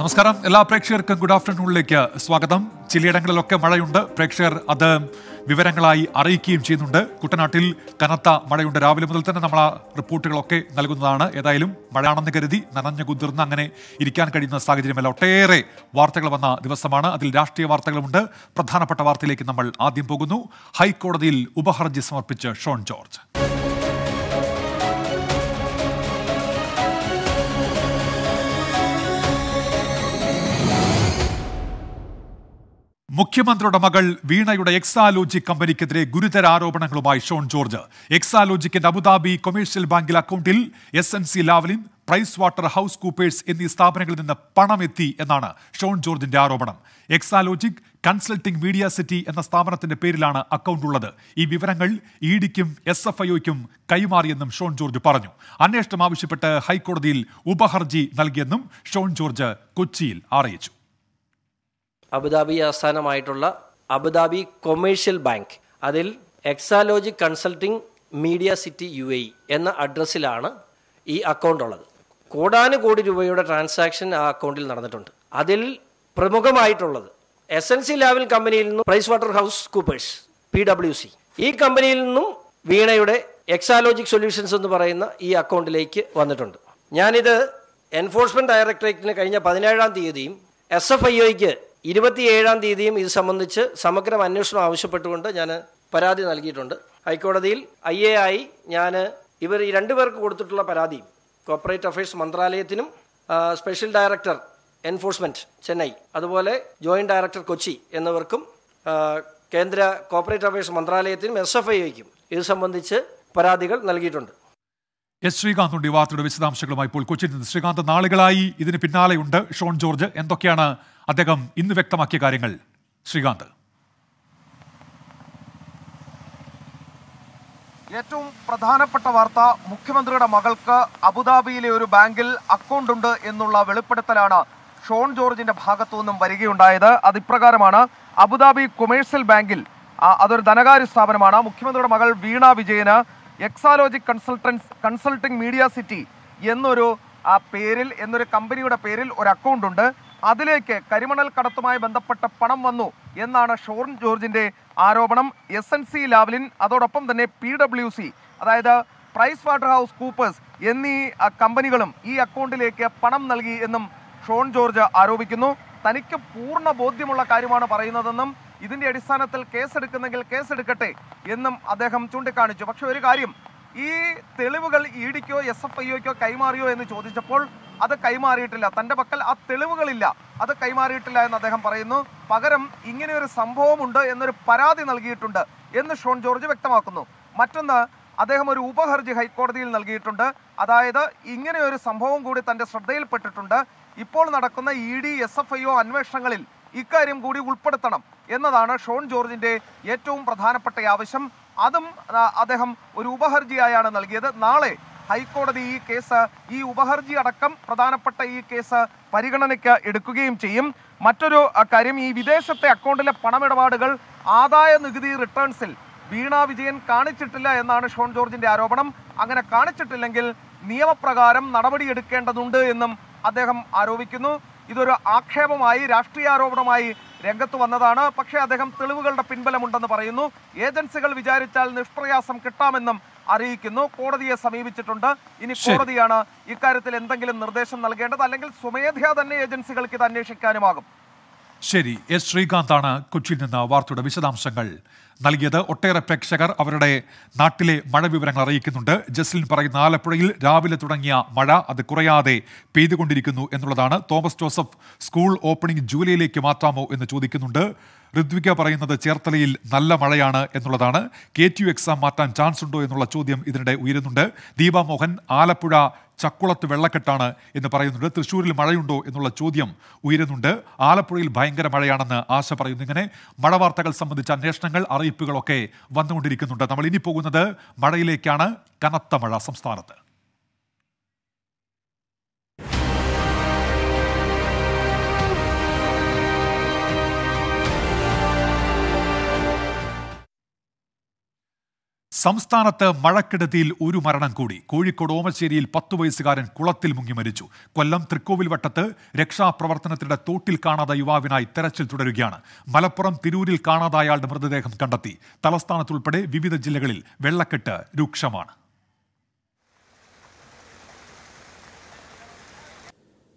നമസ്കാരം എല്ലാ പ്രേക്ഷകർക്കും ഗുഡ് ആഫ്റ്റർനൂണിലേക്ക് സ്വാഗതം ചിലയിടങ്ങളിലൊക്കെ മഴയുണ്ട് പ്രേക്ഷകർ അത് വിവരങ്ങളായി അറിയിക്കുകയും ചെയ്യുന്നുണ്ട് കുട്ടനാട്ടിൽ കനത്ത മഴയുണ്ട് രാവിലെ മുതൽ തന്നെ നമ്മൾ ആ റിപ്പോർട്ടുകളൊക്കെ നൽകുന്നതാണ് ഏതായാലും മഴയാണെന്ന് കരുതി നനഞ്ഞു കുതിർന്ന് അങ്ങനെ ഇരിക്കാൻ കഴിയുന്ന സാഹചര്യമല്ല ഒട്ടേറെ വാർത്തകൾ വന്ന ദിവസമാണ് അതിൽ രാഷ്ട്രീയ വാർത്തകളുമുണ്ട് പ്രധാനപ്പെട്ട വാർത്തയിലേക്ക് നമ്മൾ ആദ്യം പോകുന്നു ഹൈക്കോടതിയിൽ ഉപഹർജി സമർപ്പിച്ച് ഷോൺ ജോർജ് മുഖ്യമന്ത്രിയുടെ മകൾ വീണയുടെ എക്സാലോജി കമ്പനിക്കെതിരെ ഗുരുതര ആരോപണങ്ങളുമായി ഷോൺ ജോർജ് എക്സാലോജിക്കിന്റെ അബുദാബി കൊമേഴ്ഷ്യൽ ബാങ്കിൽ അക്കൗണ്ടിൽ S N C Lavalin PricewaterhouseCoopers എന്നീ സ്ഥാപനങ്ങളിൽ നിന്ന് പണമെത്തി എന്നാണ് ഷോൺ ജോർജിന്റെ ആരോപണം എക്സാലോജിക് കൺസൾട്ടിംഗ് മീഡിയ സിറ്റി എന്ന സ്ഥാപനത്തിന്റെ പേരിലാണ് അക്കൗണ്ട് ഉള്ളത് ഈ വിവരങ്ങൾ ഇ ഡിക്കും എസ് എഫ് ഐഒയ്ക്കും കൈമാറിയെന്നും ഷോൺ ജോർജ് പറഞ്ഞു അന്വേഷണം ആവശ്യപ്പെട്ട് ഹൈക്കോടതിയിൽ ഉപഹർജി നൽകിയെന്നും ഷോൺ ജോർജ് കൊച്ചിയിൽ അറിയിച്ചു അബുദാബി ആസ്ഥാനമായിട്ടുള്ള അബുദാബി കൊമേഴ്ഷ്യൽ ബാങ്ക് അതിൽ Exalogic consulting media city U A എന്ന അഡ്രസ്സിലാണ് ഈ അക്കൗണ്ട് ഉള്ളത് കോടാനുകോടി രൂപയുടെ ട്രാൻസാക്ഷൻ ആ അക്കൗണ്ടിൽ നടന്നിട്ടുണ്ട് അതിൽ പ്രമുഖമായിട്ടുള്ളത് എസ് എൻ സി ലാവിൽ കമ്പനിയിൽ നിന്നും PricewaterhouseCoopers P W C ഈ കമ്പനിയിൽ നിന്നും വീണയുടെ എക്സാലോജിക് സൊല്യൂഷൻസ് എന്ന് പറയുന്ന ഈ അക്കൗണ്ടിലേക്ക് വന്നിട്ടുണ്ട് ഞാനിത് എൻഫോഴ്സ്മെന്റ് ഡയറക്ടറേറ്റിന് കഴിഞ്ഞ പതിനേഴാം തീയതിയും എസ് എഫ് ഐ ഒയ്ക്ക് ഇരുപത്തിയേഴാം തീയതിയും ഇത് സംബന്ധിച്ച് സമഗ്ര അന്വേഷണം ആവശ്യപ്പെട്ടുകൊണ്ട് ഞാൻ പരാതി നൽകിയിട്ടുണ്ട് ഹൈക്കോടതിയിൽ ഐ എ ആയി ഞാൻ ഇവർ ഈ രണ്ടുപേർക്ക് കൊടുത്തിട്ടുള്ള പരാതി കോർപ്പറേറ്റ് അഫയേഴ്സ് മന്ത്രാലയത്തിനും സ്പെഷ്യൽ ഡയറക്ടർ എൻഫോഴ്സ്മെൻറ്റ് ചെന്നൈ അതുപോലെ ജോയിൻറ്റ് ഡയറക്ടർ കൊച്ചി എന്നിവർക്കും കേന്ദ്ര കോർപ്പറേറ്റ് അഫയേഴ്സ് മന്ത്രാലയത്തിനും എസ് എഫ് ഐക്കും ഇത് സംബന്ധിച്ച് പരാതികൾ നൽകിയിട്ടുണ്ട് എസ് ശ്രീകാന്തുണ്ട് ഈ വാർത്തയുടെ വിശദാംശങ്ങളുമായി ഇപ്പോൾ കൊച്ചിയിൽ നിന്ന് ശ്രീകാന്ത് നാളുകളായി ഇതിന് പിന്നാലെയുണ്ട് ഷോൺ ജോർജ് എന്തൊക്കെയാണ് അദ്ദേഹം ഇന്ന് വ്യക്തമാക്കിയ കാര്യങ്ങൾ ശ്രീകാന്ത് ഏറ്റവും പ്രധാനപ്പെട്ട വാർത്ത മുഖ്യമന്ത്രിയുടെ മകൾക്ക് അബുദാബിയിലെ ഒരു ബാങ്കിൽ അക്കൗണ്ട് ഉണ്ട് എന്നുള്ള വെളിപ്പെടുത്തലാണ് ഷോൺ ജോർജിന്റെ ഭാഗത്തു നിന്നും വരികയുണ്ടായത് അതിപ്രകാരമാണ് അബുദാബി കൊമേഴ്സ്യൽ ബാങ്കിൽ അതൊരു ധനകാര്യ സ്ഥാപനമാണ് മുഖ്യമന്ത്രിയുടെ മകൾ വീണ വിജയന് Exalogic consultants consulting media city എന്നൊരു പേരിൽ എന്നൊരു കമ്പനിയുടെ പേരിൽ ഒരു അക്കൗണ്ട് ഉണ്ട് അതിലേക്ക് കരിമണൽ കടത്തുമായി ബന്ധപ്പെട്ട പണം വന്നു എന്നാണ് ഷോൺ ജോർജിന്റെ ആരോപണം എസ് എൻ സി ലാവലിൻ അതോടൊപ്പം തന്നെ പി ഡബ്ല്യു സി അതായത് പ്രൈസ് വാട്ടർ ഹൗസ് കൂപ്പേഴ്സ് എന്നീ കമ്പനികളും ഈ അക്കൗണ്ടിലേക്ക് പണം നൽകി എന്നും ഷോൺ ജോർജ് ആരോപിക്കുന്നു തനിക്ക് പൂർണ്ണ ബോധ്യമുള്ള കാര്യമാണ് പറയുന്നതെന്നും ഇതിന്റെ അടിസ്ഥാനത്തിൽ കേസെടുക്കുന്നെങ്കിൽ കേസെടുക്കട്ടെ എന്നും അദ്ദേഹം ചൂണ്ടിക്കാണിച്ചു പക്ഷെ ഒരു കാര്യം ഈ തെളിവുകൾ ഇ ഡിക്കോ എസ് എഫ് ഐക്കോ കൈമാറിയോ എന്ന് ചോദിച്ചപ്പോൾ അത് കൈമാറിയിട്ടില്ല തൻ്റെ പക്കൽ ആ തെളിവുകളില്ല അത് കൈമാറിയിട്ടില്ല എന്ന് അദ്ദേഹം പറയുന്നു പകരം ഇങ്ങനെയൊരു സംഭവമുണ്ട് എന്നൊരു പരാതി നൽകിയിട്ടുണ്ട് എന്ന് ഷോൺ ജോർജ് വ്യക്തമാക്കുന്നു മറ്റൊന്ന് അദ്ദേഹം ഒരു ഉപഹർജി ഹൈക്കോടതിയിൽ നൽകിയിട്ടുണ്ട് അതായത് ഇങ്ങനെയൊരു സംഭവം കൂടി തൻ്റെ ശ്രദ്ധയിൽപ്പെട്ടിട്ടുണ്ട് ഇപ്പോൾ നടക്കുന്ന E D S F I അന്വേഷണങ്ങളിൽ ഇക്കാര്യം കൂടി ഉൾപ്പെടുത്തണം എന്നതാണ് ഷോൺ ജോർജിൻ്റെ ഏറ്റവും പ്രധാനപ്പെട്ട ആവശ്യം അതും അദ്ദേഹം ഒരു ഉപഹർജിയായാണ് നൽകിയത് നാളെ ഹൈക്കോടതി ഈ കേസ് ഈ ഉപഹർജി അടക്കം പ്രധാനപ്പെട്ട ഈ കേസ് പരിഗണനയ്ക്ക് എടുക്കുകയും ചെയ്യും മറ്റൊരു കാര്യം ഈ വിദേശത്തെ അക്കൗണ്ടിലെ പണമിടപാടുകൾ ആദായ നികുതി റിട്ടേൺസിൽ വീണ വിജയൻ കാണിച്ചിട്ടില്ല എന്നാണ് ഷോൺ ജോർജിന്റെ ആരോപണം അങ്ങനെ കാണിച്ചിട്ടില്ലെങ്കിൽ നിയമപ്രകാരം നടപടിയെടുക്കേണ്ടതുണ്ട് എന്നും അദ്ദേഹം ആരോപിക്കുന്നു ഇതൊരു ആക്ഷേപമായി രാഷ്ട്രീയ ആരോപണമായി രംഗത്ത് വന്നതാണ് പക്ഷേ അദ്ദേഹം തെളിവുകളുടെ പിൻബലമുണ്ടെന്ന് പറയുന്നു ഏജൻസികൾ വിചാരിച്ചാൽ നിഷ്പ്രയാസം കിട്ടാമെന്നും അറിയിക്കുന്നു കോടതിയെ സമീപിച്ചിട്ടുണ്ട് ഇനി കോടതിയാണ് ഇക്കാര്യത്തിൽ എന്തെങ്കിലും നിർദ്ദേശം നൽകേണ്ടത് അല്ലെങ്കിൽ സ്വമേധയാ തന്നെ ഏജൻസികൾക്ക് ഇത് അന്വേഷിക്കാനുമാകും ശരി എസ് ശ്രീകാന്താണ് കൊച്ചിയിൽ നിന്ന് വാർത്തയുടെ വിശദാംശങ്ങൾ നൽകിയത് ഒട്ടേറെ പ്രേക്ഷകർ അവരുടെ നാട്ടിലെ മഴ വിവരങ്ങൾ അറിയിക്കുന്നുണ്ട് ജസ്ലിൻ പറയുന്ന ആലപ്പുഴയിൽ രാവിലെ തുടങ്ങിയ മഴ അത് കുറയാതെ പെയ്തുകൊണ്ടിരിക്കുന്നു എന്നുള്ളതാണ് തോമസ് ജോസഫ് സ്കൂൾ ഓപ്പണിംഗ് ജൂലൈയിലേക്ക് മാറ്റാമോ എന്ന് ചോദിക്കുന്നുണ്ട് ഋത്വിക പറയുന്നത് ചേർത്തലയിൽ നല്ല മഴയാണ് എന്നുള്ളതാണ് കെ ടു എക്സാം മാറ്റാൻ ചാൻസ് ഉണ്ടോ എന്നുള്ള ചോദ്യം ഇതിനിടെ ഉയരുന്നുണ്ട് ദീപാമോഹൻ ആലപ്പുഴ ചക്കുളത്ത് വെള്ളക്കെട്ടാണ് എന്ന് പറയുന്നുണ്ട് തൃശ്ശൂരിൽ മഴയുണ്ടോ എന്നുള്ള ചോദ്യം ഉയരുന്നുണ്ട് ആലപ്പുഴയിൽ ഭയങ്കര മഴയാണെന്ന് ആശ പറയുന്നു ഇങ്ങനെ മഴ വാർത്തകൾ സംബന്ധിച്ച അന്വേഷണങ്ങൾ അറിയിപ്പുകളൊക്കെ വന്നുകൊണ്ടിരിക്കുന്നുണ്ട് നമ്മൾ ഇനി പോകുന്നത് മഴയിലേക്കാണ് കനത്ത മഴ സംസ്ഥാനത്ത് സംസ്ഥാനത്ത് മഴക്കെടുതിയിൽ ഒരു മരണം കൂടി കോഴിക്കോട് ഓമശ്ശേരിയിൽ പത്തു വയസ്സുകാരൻ കുളത്തിൽ മുങ്ങി മരിച്ചു കൊല്ലം തൃക്കോവിൽ വട്ടത്ത് രക്ഷാപ്രവർത്തനത്തിനിടെ തോട്ടിൽ കാണാതെ യുവാവിനായി തെരച്ചിൽ തുടരുകയാണ് മലപ്പുറം തിരൂരിൽ കാണാതായ അയാളുടെ മൃതദേഹം കണ്ടെത്തി തലസ്ഥാനത്തുൾപ്പെടെ വിവിധ ജില്ലകളിൽ വെള്ളക്കെട്ട് രൂക്ഷമാണ്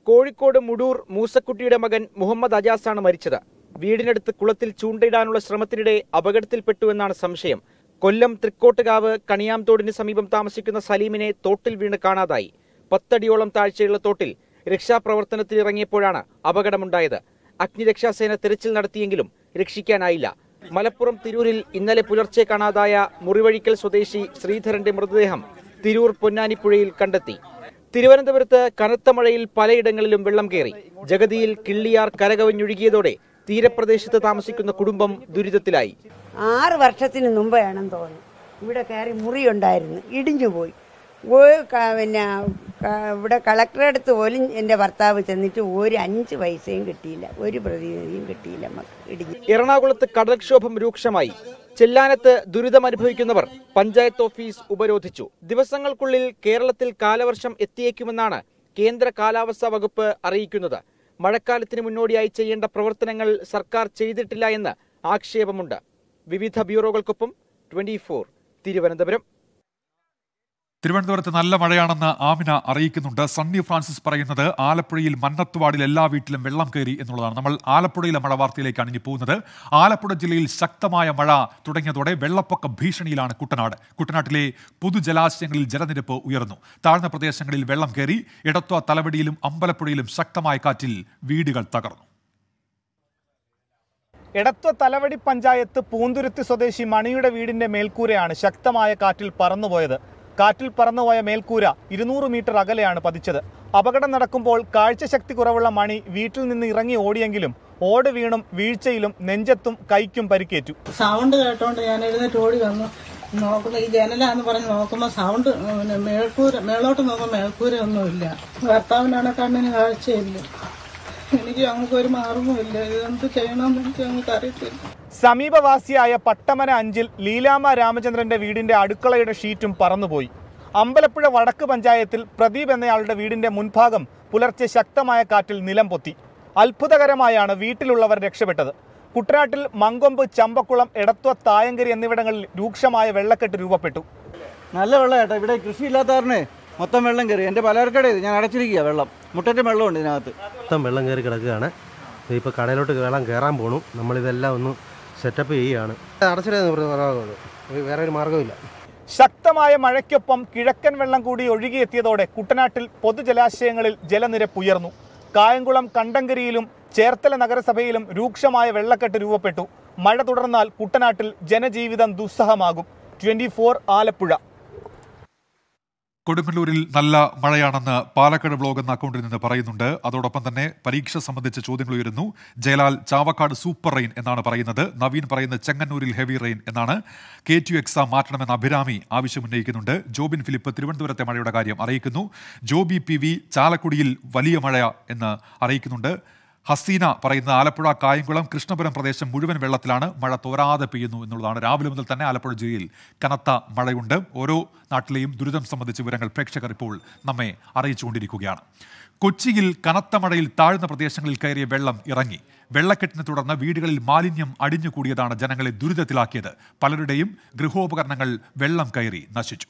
കോഴിക്കോട് മുടൂർ മൂസക്കുട്ടിയുടെ മകൻ മുഹമ്മദ് അജാസാണ് മരിച്ചത് വീടിനടുത്ത് കുളത്തിൽ ചൂണ്ടയിടാനുള്ള ശ്രമത്തിനിടെ അപകടത്തിൽപ്പെട്ടുവെന്നാണ് സംശയം കൊല്ലം തൃക്കോട്ടുകാവ് കണിയാംതോടിന് സമീപം താമസിക്കുന്ന സലീമിനെ തോട്ടിൽ വീണ് കാണാതായി പത്തടിയോളം താഴ്ചയുള്ള തോട്ടിൽ രക്ഷാപ്രവർത്തനത്തിനിറങ്ങിയപ്പോഴാണ് അപകടമുണ്ടായത് അഗ്നിരക്ഷാസേന തിരച്ചിൽ നടത്തിയെങ്കിലും രക്ഷിക്കാനായില്ല മലപ്പുറം തിരൂരിൽ ഇന്നലെ പുലർച്ചെ കാണാതായ മുറിവഴിക്കൽ സ്വദേശി ശ്രീധരന്റെ മൃതദേഹം തിരൂർ പൊന്നാനിപ്പുഴയിൽ കണ്ടെത്തി തിരുവനന്തപുരത്ത് കനത്ത മഴയിൽ പലയിടങ്ങളിലും വെള്ളം കയറി ജഗതിയിൽ കിള്ളിയാർ കരകവിഞ്ഞൊഴുകിയതോടെ തീരപ്രദേശത്ത് താമസിക്കുന്ന കുടുംബം ദുരിതത്തിലായി ആറ് വർഷത്തിന് മുമ്പാണെന്ന് തോന്നുന്നു ഇവിടെ കയറി മുറിയുണ്ടായിരുന്നു ഇടിഞ്ഞു പോയി പിന്നെ ഇവിടെ കളക്ടറെ അടുത്ത് പോലും എൻ്റെ ഭർത്താവ് ചെന്നിട്ട് ഒരു അഞ്ച് പൈസയും കിട്ടിയില്ല ഒരു പ്രതിനിധിയും കിട്ടിയില്ല നമുക്ക് ഇടിഞ്ഞു എറണാകുളത്ത് കടൽക്ഷോഭം രൂക്ഷമായി ചെല്ലാനത്ത് ദുരിതം അനുഭവിക്കുന്നവർ പഞ്ചായത്ത് ഓഫീസ് ഉപരോധിച്ചു ദിവസങ്ങൾക്കുള്ളിൽ കേരളത്തിൽ കാലവർഷം എത്തിയേക്കുമെന്നാണ് കേന്ദ്ര കാലാവസ്ഥാ വകുപ്പ് അറിയിക്കുന്നത് മഴക്കാലത്തിന് മുന്നോടിയായി ചെയ്യേണ്ട പ്രവർത്തനങ്ങൾ സർക്കാർ ചെയ്തിട്ടില്ല എന്ന് ആക്ഷേപമുണ്ട് വിവിധ ബ്യൂറോകൾക്കൊപ്പം ട്വന്റി ഫോർ തിരുവനന്തപുരം തിരുവനന്തപുരത്ത് നല്ല മഴയാണെന്ന് ആമിന അറിയിക്കുന്നുണ്ട് സണ്ണി ഫ്രാൻസിസ് പറയുന്നത് ആലപ്പുഴയിൽ മന്നത്തുവാടിൽ എല്ലാ വീട്ടിലും വെള്ളം കയറി എന്നുള്ളതാണ് നമ്മൾ ആലപ്പുഴയിലെ മഴ വാർത്തയിലേക്കാണ് ഇനി പോകുന്നത് ആലപ്പുഴ ജില്ലയിൽ ശക്തമായ മഴ തുടങ്ങിയതോടെ വെള്ളപ്പൊക്ക ഭീഷണിയിലാണ് കുട്ടനാട് കുട്ടനാട്ടിലെ പൊതുജലാശയങ്ങളിൽ ജലനിരപ്പ് ഉയർന്നു താഴ്ന്ന പ്രദേശങ്ങളിൽ വെള്ളം കയറി ഇടത്തോ തലവടിയിലും അമ്പലപ്പുഴയിലും ശക്തമായ കാറ്റിൽ വീടുകൾ തകർന്നു എടത്വ തലവടി പഞ്ചായത്ത് പൂന്തുരുത്തി സ്വദേശി മണിയുടെ വീടിന്റെ മേൽക്കൂരയാണ് ശക്തമായ കാറ്റിൽ പറന്നുപോയത് കാറ്റിൽ പറന്നുപോയ മേൽക്കൂര ഇരുന്നൂറ് മീറ്റർ അകലെയാണ് പതിച്ചത് അപകടം നടക്കുമ്പോൾ കാഴ്ചശക്തി കുറവുള്ള മണി വീട്ടിൽ നിന്ന് ഇറങ്ങി ഓടിയെങ്കിലും ഓട് വീണും വീഴ്ചയിലും നെഞ്ചത്തും കൈക്കും പരിക്കേറ്റു സൗണ്ട് കേട്ടോണ്ട് ഞാൻ എഴുന്നേറ്റ് ഓടി വന്നു നോക്കുന്ന ഈ ജനലാന്ന് പറഞ്ഞ് നോക്കുമ്പോൾ സൗണ്ട് മേൽക്കൂര മേളോട്ട് നോക്കുമ്പോ മേൽക്കൂര ഒന്നുമില്ല ഭർത്താവിനാണ് കണ്ണിന് കാഴ്ചയില്ല എനിക്ക് ഞങ്ങൾക്ക് ഒരു മാർഗമില്ല ഇതെന്ത് ചെയ്യണമെന്ന് എനിക്ക് ഞങ്ങൾക്ക് അറിയത്തില്ല സമീപവാസിയായ പട്ടമന അഞ്ചിൽ ലീലാമ രാമചന്ദ്രന്റെ വീടിന്റെ അടുക്കളയുടെ ഷീറ്റും പറന്നുപോയി അമ്പലപ്പുഴ വടക്ക് പഞ്ചായത്തിൽ പ്രദീപ് എന്നയാളുടെ വീടിന്റെ മുൻഭാഗം പുലർച്ചെ ശക്തമായ കാറ്റിൽ നിലം പൊത്തി അത്ഭുതകരമായാണ് വീട്ടിലുള്ളവർ രക്ഷപ്പെട്ടത് കുട്ടനാട്ടിൽ മങ്കൊമ്പ് ചമ്പക്കുളം എടത്വ തായങ്കരി എന്നിവിടങ്ങളിൽ രൂക്ഷമായ വെള്ളക്കെട്ട് രൂപപ്പെട്ടു നല്ല വെള്ളം ഇവിടെ കൃഷിയില്ലാത്ത മൊത്തം വെള്ളം കയറി എൻ്റെ പലചരക്കട ഞാൻ അടച്ചിരിക്കുക വെള്ളം മുട്ടറ്റം വെള്ളമുണ്ട് ഇതിനകത്ത് മൊത്തം വെള്ളം കയറി കിടക്കുകയാണ് ഇപ്പോൾ കടയിലോട്ട് വെള്ളം കയറാൻ പോകണം നമ്മളിതെല്ലാം ഒന്ന് സെറ്റപ്പ് ചെയ്യുകയാണ് അടച്ചിടുന്നു വേറെ ഒരു മാർഗ്ഗമില്ല ശക്തമായ മഴയ്ക്കൊപ്പം കിഴക്കൻ വെള്ളം കൂടി ഒഴുകിയെത്തിയതോടെ കുട്ടനാട്ടിൽ പൊതുജലാശയങ്ങളിൽ ജലനിരപ്പ് ഉയർന്നു കായംകുളം കണ്ടങ്കരിയിലും ചേർത്തല നഗരസഭയിലും രൂക്ഷമായ വെള്ളക്കെട്ട് രൂപപ്പെട്ടു മഴ തുടർന്നാൽ കുട്ടനാട്ടിൽ ജനജീവിതം ദുസ്സഹമാകും ട്വൻറ്റി ആലപ്പുഴ കൊടുമല്ലൂരിൽ നല്ല മഴയാണെന്ന് പാലക്കാട് ബ്ലോഗ് എന്ന അക്കൗണ്ടിൽ നിന്ന് പറയുന്നുണ്ട് അതോടൊപ്പം തന്നെ പരീക്ഷ സംബന്ധിച്ച ചോദ്യങ്ങൾ ഉയരുന്നു ജയലാൽ ചാവക്കാട് സൂപ്പർ റെയിൻ എന്നാണ് പറയുന്നത് നവീൻ പറയുന്ന ചെങ്ങന്നൂരിൽ ഹെവി റെയിൻ എന്നാണ് കെ ടു എക്സാം മാറ്റണമെന്ന അഭിരാമി ആവശ്യമുന്നയിക്കുന്നുണ്ട് ജോബിൻ ഫിലിപ്പ് തിരുവനന്തപുരത്തെ മഴയുടെ കാര്യം അറിയിക്കുന്നു ജോബി പി വി ചാലക്കുടിയിൽ വലിയ മഴ എന്ന് അറിയിക്കുന്നുണ്ട് ഹസീന പറയുന്ന ആലപ്പുഴ കായംകുളം കൃഷ്ണപുരം പ്രദേശം മുഴുവൻ വെള്ളത്തിലാണ് മഴ തോരാതെ പെയ്യുന്നു എന്നുള്ളതാണ് രാവിലെ മുതൽ തന്നെ ആലപ്പുഴ ജില്ലയിൽ കനത്ത മഴയുണ്ട് ഓരോ നാട്ടിലെയും ദുരിതം സംബന്ധിച്ച വിവരങ്ങൾ പ്രേക്ഷകർ ഇപ്പോൾ നമ്മെ അറിയിച്ചുകൊണ്ടിരിക്കുകയാണ് കൊച്ചിയിൽ കനത്ത മഴയിൽ താഴ്ന്ന പ്രദേശങ്ങളിൽ കയറിയ വെള്ളം ഇറങ്ങി വെള്ളക്കെട്ടിനെ തുടർന്ന് വീടുകളിൽ മാലിന്യം അടിഞ്ഞുകൂടിയതാണ് ജനങ്ങളെ ദുരിതത്തിലാക്കിയത് പലരുടെയും ഗൃഹോപകരണങ്ങൾ വെള്ളം കയറി നശിച്ചു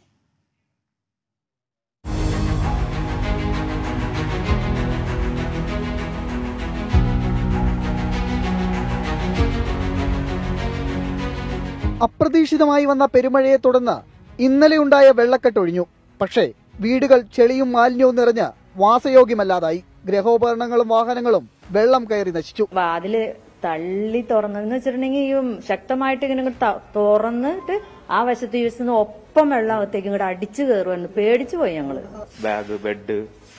അപ്രതീക്ഷിതമായി വന്ന പെരുമഴയെ തുടർന്ന് ഇന്നലെയുണ്ടായ ഒഴിഞ്ഞു പക്ഷേ വീടുകൾ ചെളിയും മാലിന്യവും നിറഞ്ഞ് വാസയോഗ്യമല്ലാതായി ഗ്രഹോപകരണങ്ങളും വാഹനങ്ങളും വെള്ളം കയറി നശിച്ചു വാതില് തള്ളി തുറന്നെന്ന് വെച്ചിട്ടുണ്ടെങ്കിൽ ശക്തമായിട്ട് ഇങ്ങനെ തുറന്നിട്ട് ആ വശത്ത് യൂസിന് ഒപ്പം വെള്ളം അകത്തേക്ക് ഇങ്ങോട്ട് അടിച്ചു കയറുമായിരുന്നു പേടിച്ചു പോയി ഞങ്ങള് ബാഗ് ബെഡ്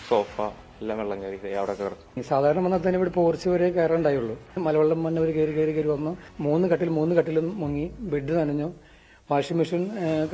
സോഫ എല്ലാം വെള്ളം കയറി അവിടെ കിടക്കും സാധാരണ വന്നാൽ തന്നെ ഇവിടെ പോർച്ച് വരെ കയറുണ്ടായുള്ളൂ മലവെള്ളം വന്ന് ഒരു കയറി കയറി കയറി വന്നു മൂന്ന് കട്ടിൽ മൂന്ന് കട്ടിലും മുങ്ങി ബെഡ് നനഞ്ഞു വാഷിംഗ് മെഷീൻ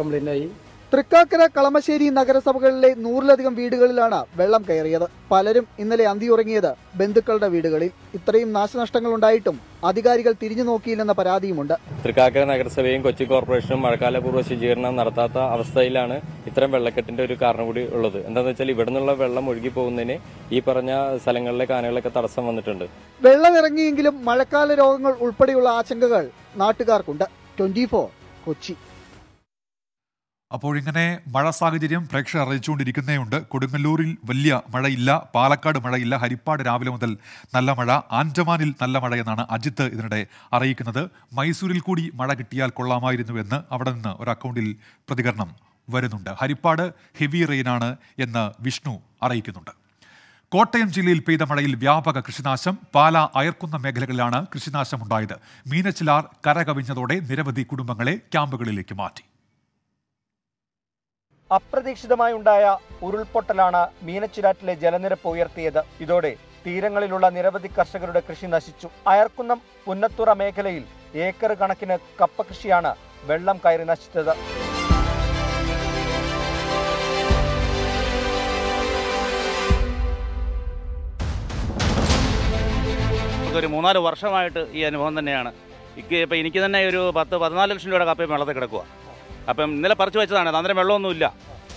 കംപ്ലൈന്റ് ആയി തൃക്കാക്കര കളമശ്ശേരി നഗരസഭകളിലെ നൂറിലധികം വീടുകളിലാണ് വെള്ളം കയറിയത് പലരും ഇന്നലെ അന്തിയുറങ്ങിയത് ബന്ധുക്കളുടെ വീടുകളിൽ ഇത്രയും നാശനഷ്ടങ്ങൾ ഉണ്ടായിട്ടും അധികാരികൾ തിരിഞ്ഞു നോക്കിയില്ലെന്ന പരാതിയുമുണ്ട് തൃക്കാക്കര നഗരസഭയും കൊച്ചി കോർപ്പറേഷനും മഴക്കാലപൂർവ്വ ശുചീകരണം നടത്താത്ത അവസ്ഥയിലാണ് ഇത്തരം വെള്ളക്കെട്ടിന്റെ ഒരു കാരണം കൂടി ഉള്ളത് എന്താണെന്ന് വെച്ചാൽ ഇവിടെ നിന്നുള്ള വെള്ളം ഒഴുകി പോകുന്നതിന് ഈ പറഞ്ഞ സ്ഥലങ്ങളിലെ കാനകളൊക്കെ തടസ്സം വന്നിട്ടുണ്ട് വെള്ളമിറങ്ങിയെങ്കിലും മഴക്കാല രോഗങ്ങൾ ഉൾപ്പെടെയുള്ള ആശങ്കകൾ നാട്ടുകാർക്കുണ്ട് ട്വന്റി കൊച്ചി അപ്പോൾ ഇങ്ങനെ മഴ സാഹചര്യം പ്രേക്ഷകർ അറിയിച്ചുകൊണ്ടിരിക്കുന്നേയുണ്ട് കൊടുങ്ങല്ലൂരിൽ വലിയ മഴയില്ല പാലക്കാട് മഴയില്ല ഹരിപ്പാട് രാവിലെ മുതൽ നല്ല മഴ ആൻഡമാനിൽ നല്ല മഴയെന്നാണ് അജിത്ത് ഇതിനിടെ അറിയിക്കുന്നത് മൈസൂരിൽ കൂടി മഴ കിട്ടിയാൽ കൊള്ളാമായിരുന്നു എന്ന് അവിടെ നിന്ന് ഒരു അക്കൗണ്ടിൽ പ്രതികരണം വരുന്നുണ്ട് ഹരിപ്പാട് ഹെവി റെയിനാണ് എന്ന് വിഷ്ണു അറിയിക്കുന്നുണ്ട് കോട്ടയം ജില്ലയിൽ പെയ്ത മഴയിൽ വ്യാപക കൃഷിനാശം പാല അയർക്കുന്ന മേഖലകളിലാണ് കൃഷിനാശമുണ്ടായത് മീനച്ചിലാർ കരകവിഞ്ഞതോടെ നിരവധി കുടുംബങ്ങളെ ക്യാമ്പുകളിലേക്ക് മാറ്റി അപ്രതീക്ഷിതമായി ഉണ്ടായ ഉരുൾപൊട്ടലാണ് മീനച്ചിരാറ്റിലെ ജലനിരപ്പ് ഉയർത്തിയത് ഇതോടെ തീരങ്ങളിലുള്ള നിരവധി കർഷകരുടെ കൃഷി നശിച്ചു അയർക്കുന്നം പുന്നത്തുറ മേഖലയിൽ ഏക്കർ കണക്കിന് കപ്പ കൃഷിയാണ് വെള്ളം കയറി നശിച്ചത് ഒരു മൂന്നാല് വർഷമായിട്ട് ഈ അനുഭവം തന്നെയാണ് ഇപ്പോൾ എനിക്ക് തന്നെ ഒരു പത്ത് പതിനാല് ലക്ഷം രൂപയുടെ കപ്പയും വെള്ളത്തിൽ കിടക്കുക അപ്പം ഇന്നലെ പറിച്ചു വെച്ചതാണ് അന്നേരം വെള്ളമൊന്നുമില്ല